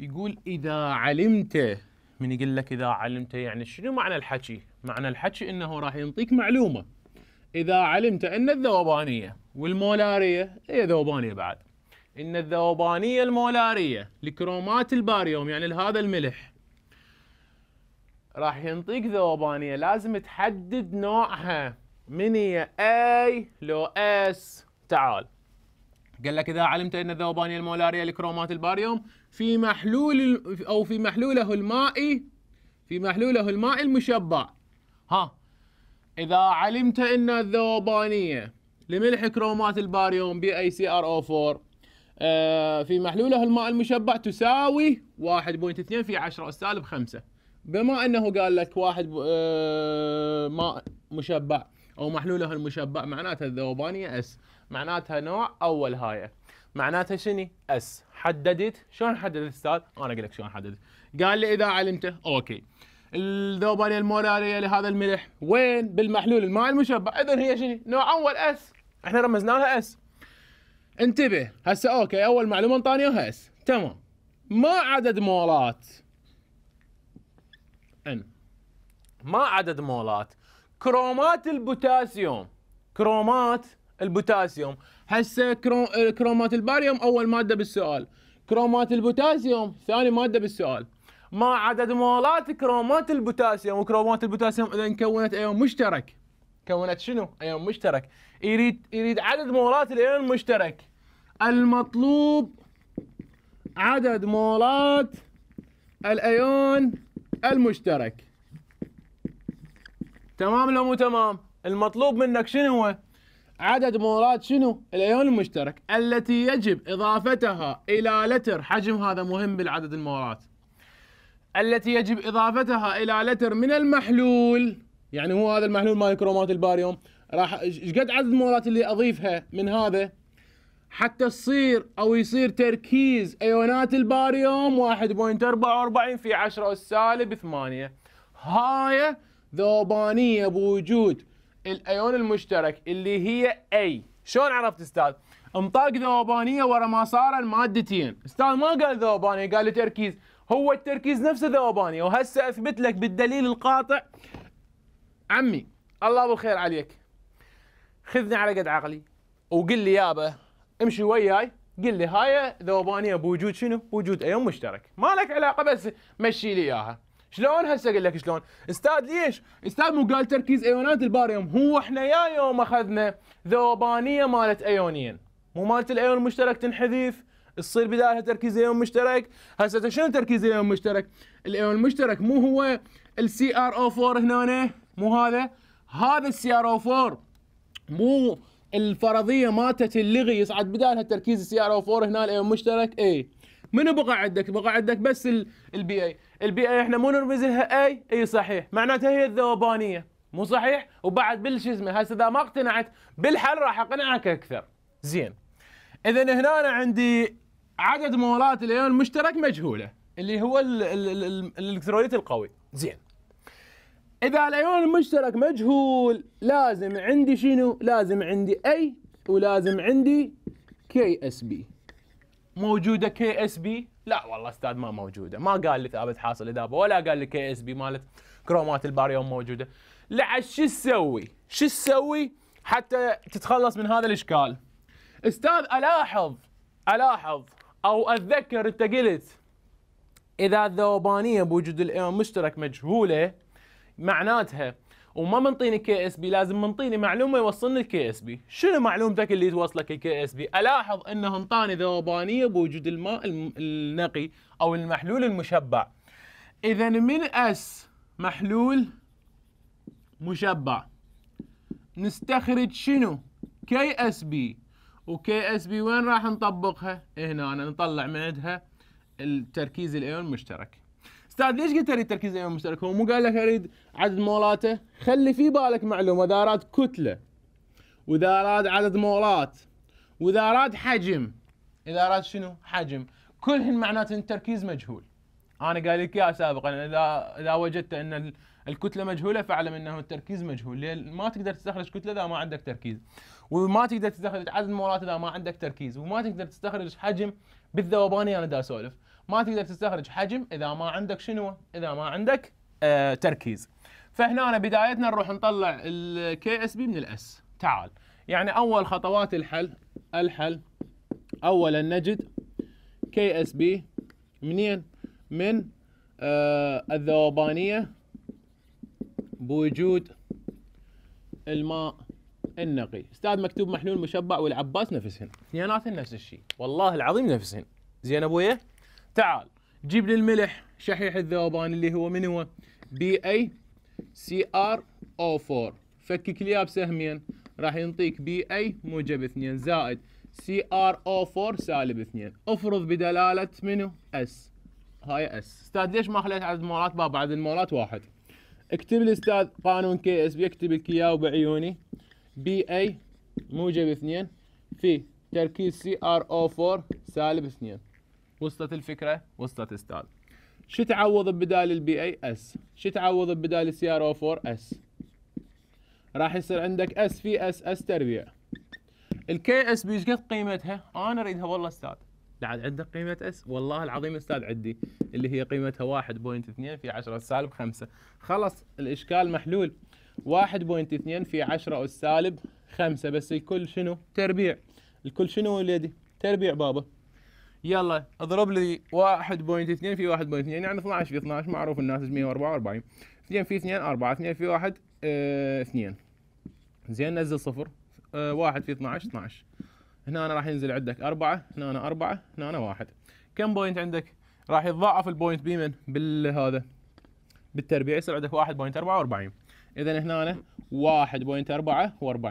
Speaker 1: يقول إذا علمت من يقول لك إذا علمت يعني شنو معنى الحكي معنى الحكي أنه راح ينطيك معلومة إذا علمت أن الذوبانية والمولارية هي إيه ذوبانية بعد ان الذوبانيه المولاريه لكرومات الباريوم يعني لهذا الملح راح ينطيك ذوبانيه لازم تحدد نوعها من هي اي لو اس تعال قال لك اذا علمت ان الذوبانيه المولاريه لكرومات الباريوم في محلول او في محلوله المائي في محلوله المائي المشبع ها اذا علمت ان الذوبانيه لملح كرومات الباريوم بي اي سي ار او 4 في محلوله الماء المشبع تساوي 1.2 في 10 سالب 5 بما انه قال لك واحد آه، ماء مشبع او محلوله المشبع معناته الذوبانيه اس معناتها نوع اول هاي معناتها شني اس حددت شلون حددت استاذ انا اقول لك شلون حددت قال لي اذا علمته اوكي الذوبانيه المولاريه لهذا الملح وين بالمحلول الماء المشبع اذا هي شنو نوع اول اس احنا رمزنا لها اس انتبه هسه اوكي اول معلومه انطاني اس تمام ما عدد مولات ان ما عدد مولات كرومات البوتاسيوم كرومات البوتاسيوم هسه كرو... آه، كرومات الباريوم اول ماده بالسؤال كرومات البوتاسيوم ثاني ماده بالسؤال ما عدد مولات كرومات البوتاسيوم وكرومات البوتاسيوم اذا كونت ايون مشترك كونت شنو ايون مشترك يريد يريد عدد مولات الايون المشترك المطلوب عدد مولات الايون المشترك تمام لو مو تمام المطلوب منك شنو هو عدد مولات شنو؟ الايون المشترك التي يجب اضافتها الى لتر حجم هذا مهم بالعدد المولات التي يجب اضافتها الى لتر من المحلول يعني هو هذا المحلول مال كرومات الباريوم راح ايش قد عدد المولات اللي اضيفها من هذا حتى تصير او يصير تركيز ايونات الباريوم 1.44 في 10 سالب 8 هاي ذوبانيه بوجود الايون المشترك اللي هي اي شلون عرفت استاذ انطاق ذوبانيه ورا ما صار المادتين استاذ ما قال ذوبانيه قال تركيز هو التركيز نفسه ذوبانيه وهسه اثبت لك بالدليل القاطع عمي الله بالخير عليك خذني على قد عقلي وقل لي يابا امشي وياي قل لي هاي ذوبانيه بوجود شنو؟ بوجود ايون مشترك ما لك علاقه بس مشي لي اياها شلون هسه اقول لك شلون استاذ ليش استاذ مو قال تركيز ايونات الباريوم هو احنا يا يوم اخذنا ذوبانيه مالت ايونين مو مالت الايون المشترك تنحذف تصير بدايه تركيز ايون مشترك هسه شنو تركيز ايون مشترك الايون المشترك مو هو السي ار او 4 هنا مو هذا هذا السي ار او 4 مو الفرضيه ماتت اللغي يصعد بدالها تركيز السي ار او 4 هنا الايون المشترك اي منو بقى عندك؟ بقى عندك بس البي اي، البي اي احنا مو نرمز لها اي؟ اي صحيح، معناتها هي الذوبانيه، مو صحيح؟ وبعد بالش اسمه هسه اذا ما اقتنعت بالحل راح اقنعك اكثر. زين. اذا هنا أنا عندي عدد مولات الايون المشترك مجهوله اللي هو الالكتروليت القوي. زين. اذا الايون المشترك مجهول لازم عندي شنو؟ لازم عندي اي ولازم عندي كي اس بي. موجوده كي اس بي لا والله استاذ ما موجوده ما قال لي ثابت حاصل اذابه ولا قال لي كي اس بي مالت كرومات الباريوم موجوده لعد شو تسوي شو تسوي حتى تتخلص من هذا الاشكال استاذ الاحظ الاحظ او اتذكر انت قلت اذا الذوبانيه بوجود الايون مشترك مجهوله معناتها وما منطيني كي اس بي لازم منطيني معلومه يوصلني الكي اس بي شنو معلومتك اللي توصلك الكي اس بي الاحظ انه انطاني ذوبانيه بوجود الماء النقي او المحلول المشبع اذا من اس محلول مشبع نستخرج شنو كي اس بي وكي اس بي وين راح نطبقها هنا أنا نطلع من عندها التركيز الايون مشترك استاذ ليش قلت اريد تركيز الامام المشترك؟ هو مو قال لك اريد عدد مولاته؟ خلي في بالك معلومه اذا اراد كتله واذا اراد عدد مولات واذا اراد حجم اذا اراد شنو؟ حجم كلهن معناته ان التركيز مجهول. انا قال لك اياها سابقا اذا اذا وجدت ان الكتله مجهوله فاعلم انه التركيز مجهول لان ما تقدر تستخرج كتله اذا ما عندك تركيز وما تقدر تستخرج عدد مولات اذا ما عندك تركيز وما تقدر تستخرج حجم بالذوبان انا دا اسولف ما تقدر تستخرج حجم اذا ما عندك شنو اذا ما عندك آه تركيز فهنا بدايتنا نروح نطلع الكي اس بي من الاس تعال يعني اول خطوات الحل الحل اولا نجد كي اس بي منين من آه الذوبانيه بوجود الماء النقي استاذ مكتوب محلول مشبع والعباس نفسهن اثنيناتهم نفس الشيء والله العظيم نفسهن زين ابويا تعال جيب لي الملح شحيح الذوبان اللي هو من هو بي اي سي ار او 4 فكك لي بسهمين راح ينطيك بي اي موجب 2 زائد سي ار او 4 سالب 2 افرض بدلاله منو اس هاي اس استاذ ليش ما خليت عدد المولات باب عدد المولات واحد اكتب لي استاذ قانون كي اس بيكتب لك اياه بعيوني بي اي موجب 2 في تركيز سي ار او 4 سالب 2 وصلت الفكره وصلت استاذ شو تعوض ببدال البي اي اس شو تعوض ببدال السي ار او 4 اس راح يصير عندك اس في اس اس تربيع الكي اس بي شقد قيمتها انا اريدها والله استاذ بعد عندك قيمة اس والله العظيم استاذ عندي اللي هي قيمتها 1.2 في 10 سالب 5 خلص الاشكال محلول 1.2 في 10 سالب 5 بس الكل شنو تربيع الكل شنو ولدي تربيع بابا يلا اضرب لي 1.2 في 1.2 يعني 12 في 12 معروف الناس 144 2 في 2 4 2 في 1 اه 2 زين نزل صفر اه 1 في 12 12 هنا أنا راح ينزل عندك 4 هنا أنا 4 هنا أنا 1 كم بوينت عندك راح يتضاعف البوينت بمن بالهذا بالتربيع يصير عندك 1.44 اذا هنا 1.44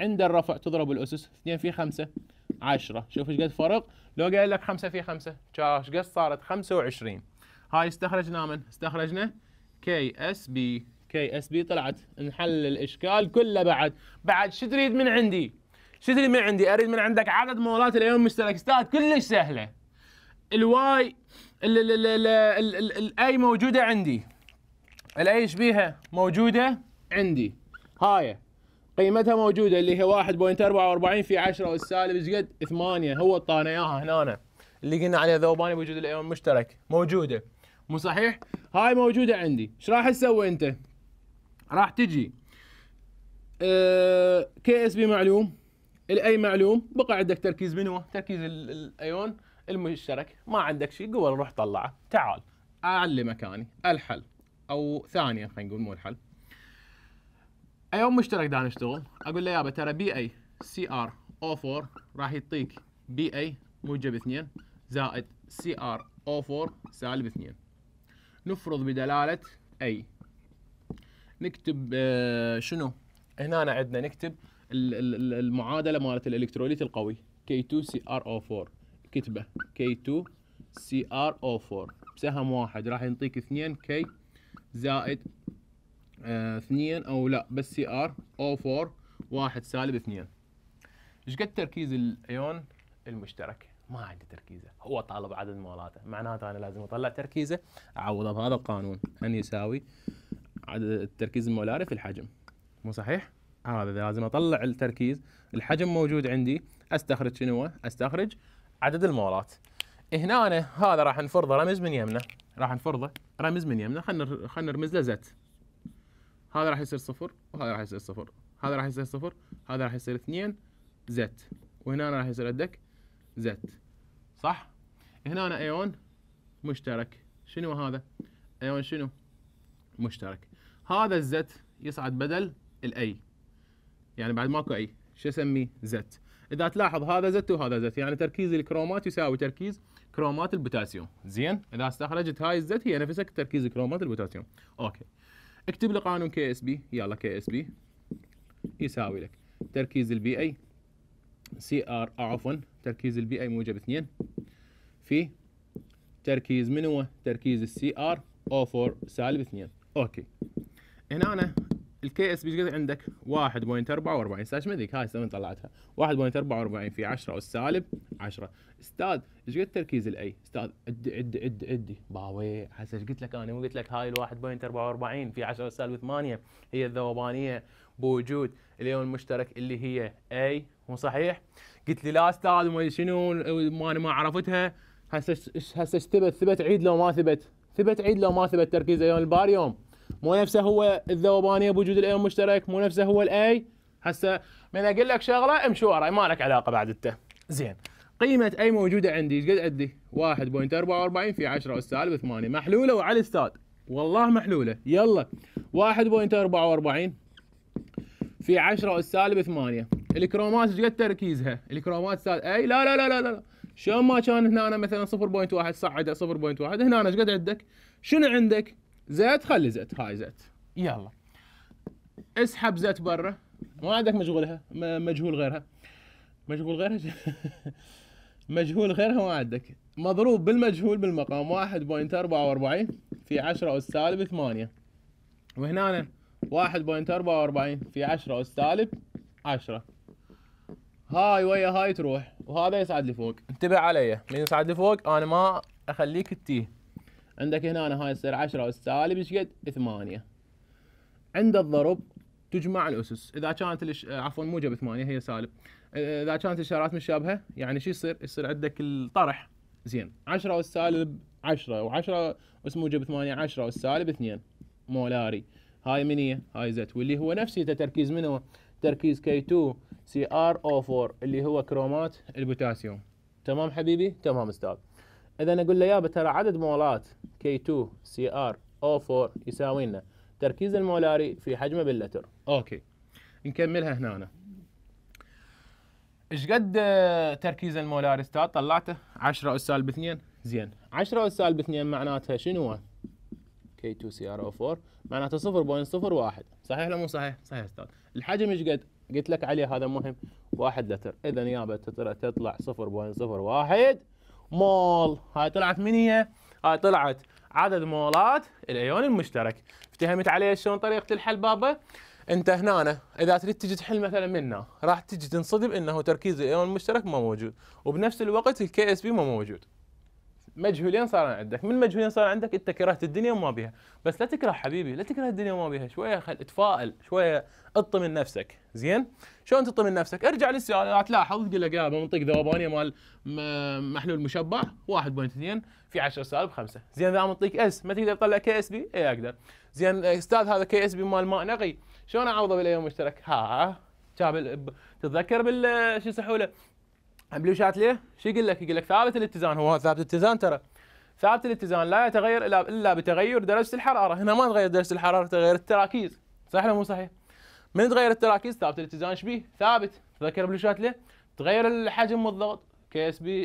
Speaker 1: عند الرفع تضرب الاسس 2 في 5 10 شوف ايش قد فرق لو قال لك 5 في 5 تشاش قص صارت 25 هاي استخرجنا من استخرجنا كي اس بي كي اس بي طلعت نحل الاشكال كله بعد بعد شو تريد من عندي شو تريد من عندي اريد من عندك عدد مولات اليوم استاذ كلش سهله الواي الاي موجوده عندي الاي ايش بيها موجوده عندي هاي قيمتها طيب، موجوده اللي هي 1.44 في 10 والسالب ايش قد؟ 8 هو طانا اياها هنا اللي قلنا عليها ذوباني بوجود الايون المشترك موجوده مو صحيح؟ هاي موجوده عندي، ايش راح تسوي انت؟ راح تجي كي اس بي معلوم الاي معلوم بقى عندك تركيز من هو؟ تركيز الايون المشترك ما عندك شيء قول روح طلعه تعال اعلمك اني الحل او ثانيه خلينا نقول مو الحل ايون مشترك دا نشتغل اقول له يابا ترى بي اي سي ار او 4 راح يعطيك بي اي موجب 2 زائد سي ار او 4 سالب 2 نفرض بدلاله اي نكتب آه، شنو هنا عندنا نكتب المعادله مالت الالكتروليت القوي كي 2 سي ار او 4 كتبه كي 2 سي ار او 4 سهم واحد راح ينطيك 2 كي زائد آه، اثنين او لا بس سي ار او 4 واحد سالب اثنين ايش قد تركيز الايون المشترك؟ ما عندي تركيزه هو طالب عدد مولاته معناته انا لازم اطلع تركيزه اعوضه بهذا القانون ان يساوي عدد التركيز المولاري في الحجم مو صحيح؟ هذا لازم اطلع التركيز الحجم موجود عندي استخرج شنو استخرج عدد المولات هنا هذا راح نفرضه رمز من يمنه راح نفرضه رمز من يمنه خلينا خلينا نرمز له زت هذا راح يصير صفر وهذا راح يصير صفر هذا راح يصير صفر هذا راح يصير اثنين زت وهنا راح يصير عندك زت صح هنا أنا ايون مشترك شنو هذا ايون شنو مشترك هذا الزت يصعد بدل الاي يعني بعد ماكو اي شو اسميه زت اذا تلاحظ هذا زت وهذا زت يعني تركيز الكرومات يساوي تركيز كرومات البوتاسيوم زين اذا استخرجت هاي الزت هي نفسها تركيز كرومات البوتاسيوم اوكي اكتب لي قانون كي اس بي يلا كي اس بي يساوي لك تركيز البي اي سي ار عفوا تركيز البي اي موجب 2 في تركيز من هو؟ تركيز السي ار او 4 سالب 2 اوكي هنا الكي اس بي بيش عندك 1.44 استاذ مديك هاي استاذ طلعتها 1.44 في 10 اس سالب 10 استاذ ايش قد تركيز الاي استاذ عد عد عد عد باوي هسه ايش قلت لك انا مو قلت لك هاي ال 1.44 في 10 اس سالب 8 هي الذوبانيه بوجود اليوم المشترك اللي هي اي مو صحيح قلت لي لا استاذ وما شنو ما انا ما عرفتها هسه هسه ثبت ثبت عيد لو ما ثبت ثبت عيد لو ما ثبت تركيز ايون الباريوم مو نفسه هو الذوبانيه بوجود الاي المشترك مو نفسه هو الاي هسه من اقول لك شغله امشي وراي ما لك علاقه بعد انت زين قيمه اي موجوده عندي ايش قد ادي 1.44 في 10 اس سالب 8 محلوله وعلى الاستاذ والله محلوله يلا 1.44 في 10 اس سالب 8 الكرومات ايش قد تركيزها الكرومات استاذ اي لا لا لا لا, لا. شلون ما كان هنا مثلا 0.1 صعده 0.1 هنا ايش قد عندك شنو عندك زيت خلي زيت هاي زيت يلا اسحب زيت برا ما عندك مشغولها مجهول غيرها مجهول غيرها مجهول غيرها ما عندك مضروب بالمجهول بالمقام 1.44 في 10 أس سالب 8 وهنا 1.44 في 10 أس سالب 10 هاي ويا هاي تروح وهذا يصعد لفوق انتبه علي من يصعد لفوق انا ما اخليك تتيه عندك هنا أنا هاي تصير 10 والسالب ايش قد؟ 8 عند الضرب تجمع الاسس اذا كانت الش... عفوا موجب 8 هي سالب اذا كانت الاشارات مشابهه يعني شو يصير؟ يصير عندك الطرح زين 10 والسالب 10 و10 اس موجب 8 10 والسالب 2 مولاري هاي من هي؟ هاي زت واللي هو نفسه تركيز هو؟ تركيز كي 2 سي ار او 4 اللي هو كرومات البوتاسيوم تمام حبيبي؟ تمام استاذ اذا اقول له يابا ترى عدد مولات K2 CR O4 يساوي لنا تركيز المولاري في حجمه باللتر اوكي نكملها هنا أنا. ايش قد تركيز المولاري استاذ طلعته 10 اس سالب 2 زين 10 اس سالب 2 معناتها شنو k 2 او 4 معناته 0.01 صحيح ولا مو صحيح؟ صحيح استاذ الحجم ايش قد؟ قلت لك عليه هذا مهم 1 لتر اذا يابا تطلع 0.01 مول هاي طلعت من هي؟ هاي طلعت عدد مولات الايون المشترك افتهمت عليه شلون طريقه الحل بابا؟ انت هنا أنا اذا تريد تجي تحل مثلا منا راح تجي تنصدم انه تركيز الايون المشترك ما موجود وبنفس الوقت الكي اس بي ما موجود مجهولين صار عندك من مجهولين صار عندك انت كرهت الدنيا وما بيها بس لا تكره حبيبي لا تكره الدنيا وما بيها شويه خل اتفائل شويه اطمن نفسك زين شلون تطمن نفسك ارجع للسؤال تلاحظ تقول لك يا منطق ذوبانيه مال محلول مشبع 1.2 في 10 سالب 5 زين اذا منطق اس ما تقدر تطلع كي اس بي اي اقدر زين استاذ هذا كي اس بي مال ماء نقي شلون اعوضه بالأيام المشترك ها جاب تتذكر بال شو سحوله بلو ليه؟ شو يقول لك؟ يقول لك ثابت الاتزان هو ثابت الاتزان ترى ثابت الاتزان لا يتغير الا الا بتغير درجه الحراره، هنا ما تغير درجه الحراره تغير التراكيز، صح ولا مو صحيح؟ من تغير التراكيز ثابت الاتزان ايش بيه؟ ثابت، تذكر بلو ليه؟ تغير الحجم والضغط كي اس آه، بي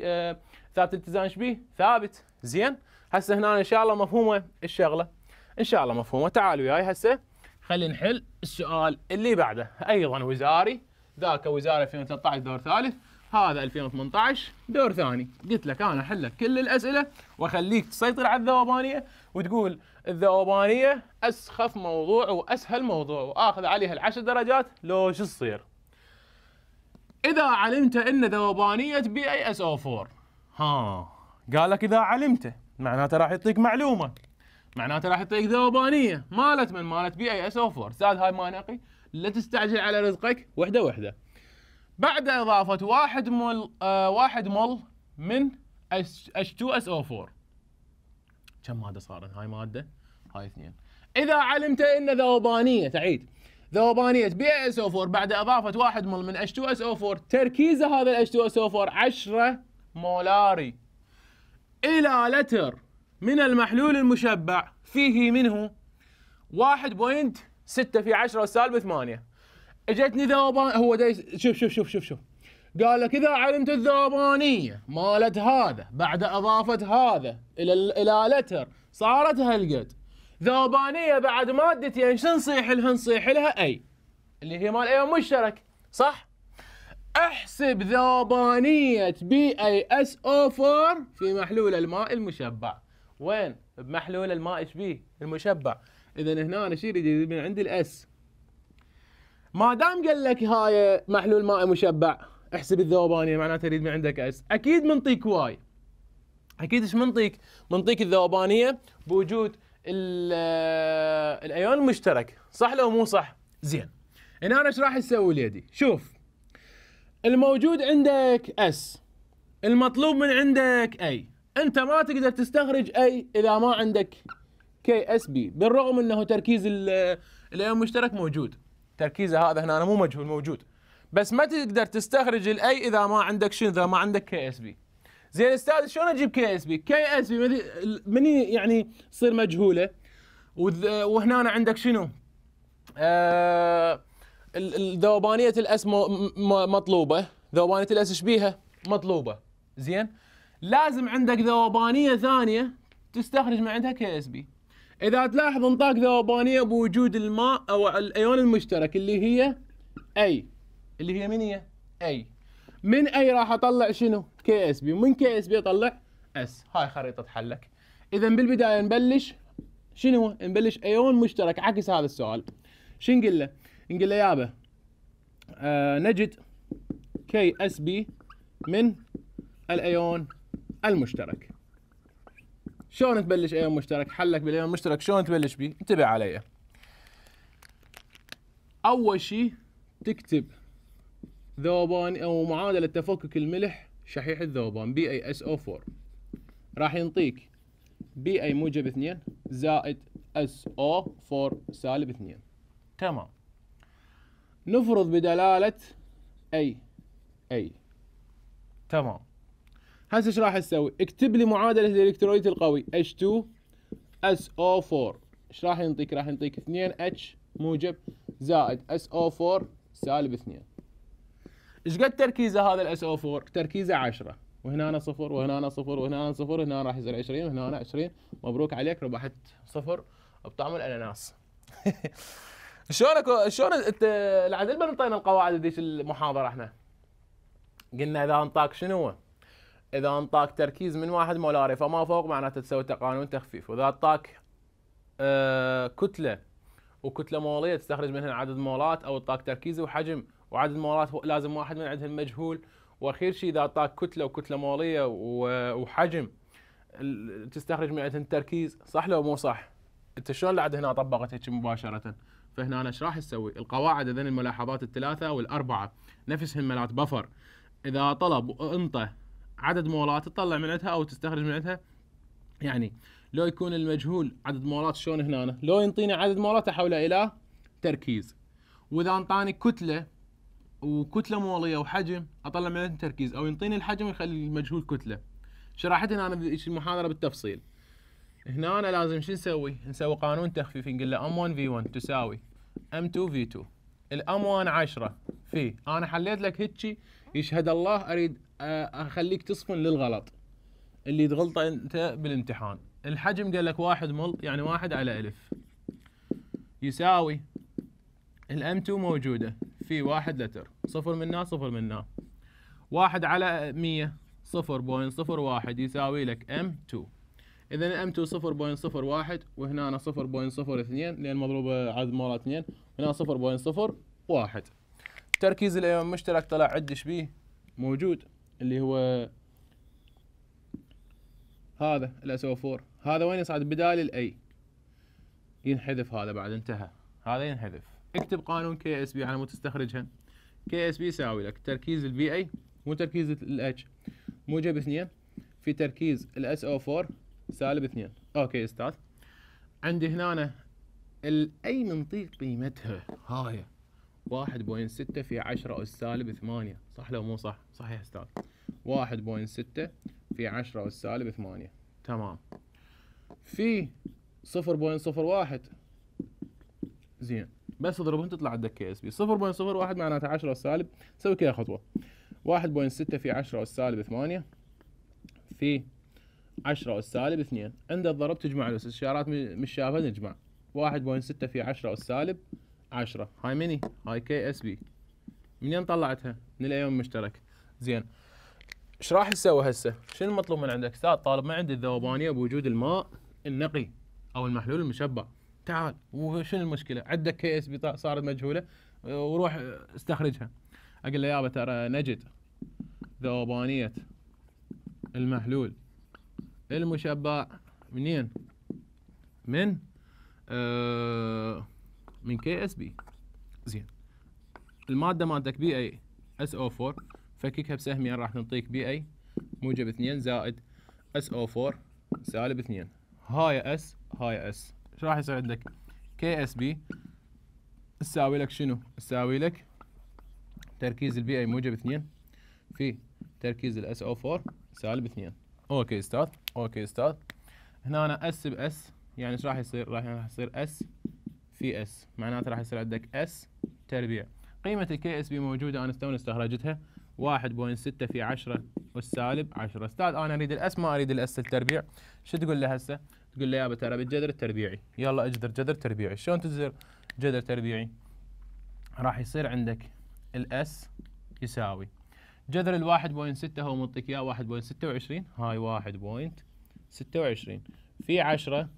Speaker 1: ثابت الاتزان ايش بيه؟ ثابت، زين؟ هسه هنا ان شاء الله مفهومه الشغله، ان شاء الله مفهومه، تعالوا وياي هسه خلينا نحل السؤال اللي بعده، ايضا وزاري ذاك وزاره 2013 دور ثالث هذا 2018 دور ثاني قلت لك انا احل لك كل الاسئله واخليك تسيطر على الذوبانيه وتقول الذوبانيه اسخف موضوع واسهل موضوع واخذ عليها العشر درجات لو شو تصير اذا علمت ان ذوبانيه بي اي اس او 4 ها قال لك اذا علمته معناته راح يعطيك معلومه معناته راح يعطيك ذوبانيه مالت من مالت بي اي اس او 4 زاد هاي ما نقي لا تستعجل على رزقك وحده وحده بعد إضافة واحد مول آه واحد مول من H2SO4 كم مادة صارت؟ هاي مادة هاي اثنين إذا علمت أن ذوبانية تعيد ذوبانية بي اس او 4 بعد إضافة واحد مول من H2SO4 تركيز هذا H2SO4 10 مولاري إلى لتر من المحلول المشبع فيه منه 1.6 في 10 والسالب 8 اجتني ذوبان هو داي شوف شوف شوف شوف شوف قال لك اذا علمت الذوبانيه مالت هذا بعد اضافه هذا الى الى لتر صارت هالقد ذوبانيه بعد مادتين يعني شو نصيح لها نصيح لها اي اللي هي مال اي مشترك صح احسب ذوبانيه بي اي اس او 4 في محلول الماء المشبع وين بمحلول الماء ايش بيه المشبع اذا هنا انا شو يريد من عند الاس ما دام قال لك هاي محلول ماء مشبع احسب الذوبانيه معناته يريد من عندك اس اكيد منطيك واي اكيد ايش منطيك منطيك الذوبانيه بوجود آه، الايون المشترك صح لو مو صح زين هنا انا ايش راح اسوي اليدي شوف الموجود عندك اس المطلوب من عندك اي انت ما تقدر تستخرج اي اذا ما عندك كي اس بي بالرغم انه تركيز آه، الايون المشترك موجود تركيزه هذا هنا أنا مو مجهول موجود بس ما تقدر تستخرج الاي اذا ما عندك شنو اذا ما عندك كي اس بي زين استاذ شلون اجيب كي اس بي؟ كي اس بي مني يعني تصير مجهوله وهنا أنا عندك شنو؟ آه ذوبانيه الاس مطلوبه، ذوبانيه الاس شبيهة مطلوبه زين؟ لازم عندك ذوبانيه ثانيه تستخرج من عندها كي اس بي اذا تلاحظ انطاق ذوبانيه بوجود الماء او الايون المشترك اللي هي اي اللي هي من هي؟ اي من اي راح اطلع شنو؟ كي اس بي ومن كي اس بي اطلع اس هاي خريطه حلك اذا بالبدايه نبلش شنو؟ نبلش ايون مشترك عكس هذا السؤال شو نقول له؟ نقول له يابا آه نجد كي اس بي من الايون المشترك شلون تبلش ايون مشترك حلك بالايون المشترك شلون تبلش بيه انتبه علي اول شيء تكتب ذوبان او معادله تفكك الملح شحيح الذوبان بي اي اس او 4 راح ينطيك بي اي موجب 2 زائد اس او 4 سالب 2 تمام نفرض بدلاله اي اي تمام هسه ايش راح تسوي؟ اكتب لي معادله الالكترويت القوي H2SO4 ايش راح ينطيك؟ راح ينطيك 2H موجب زائد SO4 سالب 2 ايش قد تركيزه هذا so 4 تركيزه 10 وهنا أنا صفر وهنا أنا صفر وهنا أنا صفر وهنا راح يصير 20 وهنا أنا 20 مبروك عليك ربحت صفر بطعم الاناناس شلون شلون انت العدل ما انطينا القواعد ذيك المحاضره احنا قلنا اذا انطاك شنو هو؟ اذا انطاك تركيز من واحد مولاري فما فوق معناته تسوي قانون تخفيف واذا انطاك آه، كتله وكتله موليه تستخرج منها عدد مولات او انطاك تركيز وحجم وعدد مولات لازم واحد من عندهم مجهول واخير شيء اذا انطاك كتله وكتله موليه وحجم تستخرج من عندهم تركيز صح لو مو صح؟ انت شلون لعد هنا طبقت هيك مباشره؟ فهنا انا ايش راح اسوي؟ القواعد اذن الملاحظات الثلاثه والاربعه نفسهم ملات بفر اذا طلب انطى عدد مولات تطلع من عندها او تستخرج من عندها يعني لو يكون المجهول عدد مولات شلون هنا لو ينطيني عدد مولات احوله الى تركيز واذا انطاني كتله وكتله موليه وحجم اطلع من عندها تركيز او ينطيني الحجم يخلي المجهول كتله شرحت هنا انا المحاضره بالتفصيل هنا أنا لازم شو نسوي نسوي قانون تخفيفي نقول له ام 1 في 1 تساوي ام 2 في 2 الام 1 10 في انا حليت لك هيجي يشهد الله اريد آه، اخليك تصفن للغلط اللي تغلطه انت بالامتحان الحجم قال لك واحد مل يعني واحد على الف يساوي الام 2 موجوده في واحد لتر صفر منا صفر منا واحد على مية صفر بوين صفر واحد يساوي لك ام 2 اذا ام 2 صفر بوين صفر واحد وهنا أنا صفر بوين صفر اثنين لان مضروبه عدد مره اثنين هنا صفر بوين صفر واحد تركيز الايون المشترك طلع عد شبيه موجود اللي هو هذا الاسو 4 هذا وين يصعد بدال الاي ينحذف هذا بعد انتهى هذا ينحذف اكتب قانون كي اس بي على مود تستخرجها كي اس بي يساوي لك تركيز البي اي مو تركيز الاتش موجب 2 في تركيز الاس او 4 سالب 2 اوكي استاذ عندي هنا الاي منطيق قيمتها هاي واحد ستة في عشرة أس سالب ثمانية صح لو مو صح صحيح أستاذ واحد ستة في عشرة أس سالب ثمانية تمام في صفر صفر واحد زين بس اضربهم تطلع عندك كي اس بي صفر بوينت صفر واحد معناته عشرة أس سالب سوي كذا خطوة واحد ستة في عشرة أس سالب ثمانية في عشرة أس سالب اثنين عند الضرب تجمع الاستشارات مش شافة نجمع واحد ستة في عشرة أس سالب 10 هاي مني هاي كي اس بي منين طلعتها من الايام المشترك زين ايش راح نسوي هسه شنو المطلوب من عندك استاذ طالب ما عندي الذوبانيه بوجود الماء النقي او المحلول المشبع تعال وشنو المشكله عندك كي اس بي صارت مجهوله وروح استخرجها اقول له يابا ترى نجد ذوبانيه المحلول المشبع منين من آه من كي اس بي زين الماده مالتك بي اي اس او 4 فككها بسهمين راح نعطيك بي اي موجب 2 زائد اس او 4 سالب 2 هاي اس هاي اس ايش راح يصير عندك كي اس بي تساوي لك شنو تساوي لك تركيز البي اي موجب 2 في تركيز الاس او 4 سالب 2 اوكي استاذ اوكي استاذ هنا أنا اس باس يعني ايش راح يصير راح يصير اس في اس معناته راح يصير عندك اس تربيع قيمة الكي اس بي موجودة أنا توني استخرجتها 1.6 في 10 والسالب 10 استاذ انا اريد الاس ما اريد الاس التربيع شو تقول له هسه تقول له يابا ترى بالجذر التربيعي يلا اجذر جذر تربيعي شلون تجذر جذر تربيعي راح يصير عندك الاس يساوي جذر ال 1.6 هو منطق اياه 1.26 هاي 1.26 في 10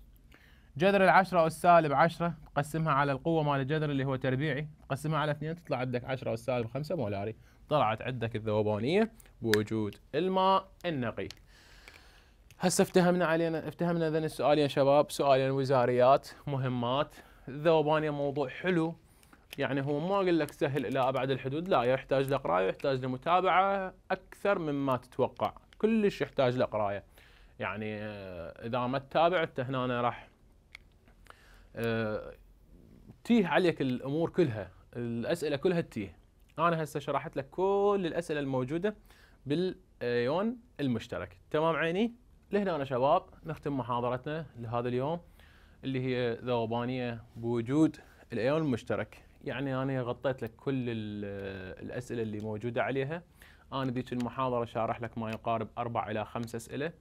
Speaker 1: جذر العشرة والسالب عشرة تقسمها على القوة مال الجذر اللي هو تربيعي تقسمها على اثنين تطلع عندك عشرة والسالب خمسة مولاري طلعت عندك الذوبانية بوجود الماء النقي هسا افتهمنا علينا افتهمنا السؤال يا شباب سؤالين وزاريات مهمات الذوبانية موضوع حلو يعني هو ما اقول لك سهل الى ابعد الحدود لا يحتاج لقرايه ويحتاج لمتابعه اكثر مما تتوقع كلش يحتاج لقرايه يعني آه، اذا ما تتابع انت هنا راح آه، تيه عليك الامور كلها الاسئله كلها تيه انا هسه شرحت لك كل الاسئله الموجوده بالايون المشترك تمام عيني لهنا شباب نختم محاضرتنا لهذا اليوم اللي هي ذوبانيه بوجود الايون المشترك يعني انا غطيت لك كل الاسئله اللي موجوده عليها انا ذيك المحاضره شارح لك ما يقارب اربع الى خمس اسئله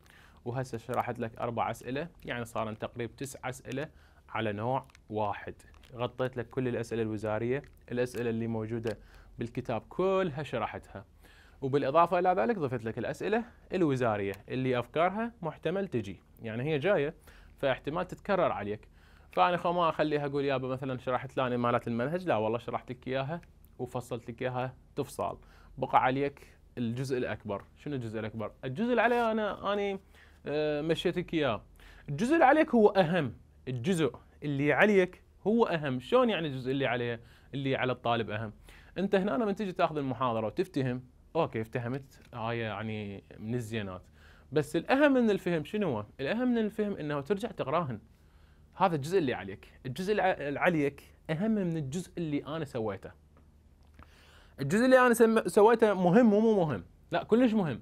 Speaker 1: وهسه شرحت لك اربع اسئله يعني صارن تقريبا تسع اسئله على نوع واحد غطيت لك كل الأسئلة الوزارية الأسئلة اللي موجودة بالكتاب كلها شرحتها وبالإضافة إلى ذلك ضفت لك الأسئلة الوزارية اللي أفكارها محتمل تجي يعني هي جاية فاحتمال تتكرر عليك فأنا خو ما أخليها أقول يابا مثلا شرحت لاني مالت المنهج لا والله شرحت لك إياها وفصلت لك إياها تفصال بقى عليك الجزء الأكبر شنو الجزء الأكبر؟ الجزء اللي عليه أنا أني آه، مشيت لك إياه الجزء اللي عليك هو أهم الجزء اللي عليك هو اهم شلون يعني الجزء اللي عليه اللي على الطالب اهم انت هنا لما تجي تاخذ المحاضره وتفتهم اوكي افتهمت هاي آه، يعني من الزينات بس الاهم من الفهم شنو الاهم من الفهم انه ترجع تقراهن هذا الجزء اللي عليك الجزء اللي عليك اهم من الجزء اللي انا سويته الجزء اللي انا سويته مهم ومو مهم لا كلش مهم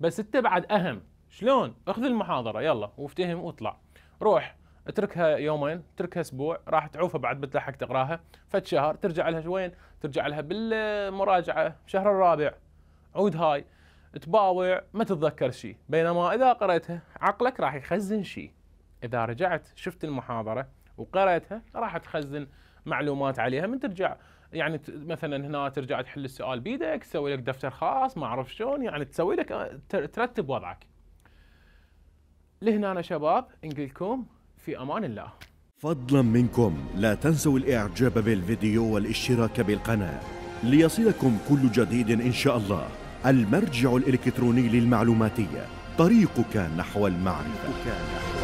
Speaker 1: بس انت بعد اهم شلون اخذ المحاضره يلا وافتهم واطلع روح اتركها يومين اتركها اسبوع راح تعوفها بعد بتلحق تقراها فد شهر ترجع لها وين ترجع لها بالمراجعه شهر الرابع عود هاي تباوع ما تتذكر شيء بينما اذا قرأتها عقلك راح يخزن شيء اذا رجعت شفت المحاضره وقرأتها راح تخزن معلومات عليها من ترجع يعني مثلا هنا ترجع تحل السؤال بيدك تسوي لك دفتر خاص ما اعرف شلون يعني تسوي لك ترتب وضعك لهنا أنا شباب نقول لكم في أمان الله فضلا منكم لا تنسوا الإعجاب بالفيديو والاشتراك بالقناة ليصلكم كل جديد إن شاء الله المرجع الإلكتروني للمعلوماتية طريقك نحو المعرفة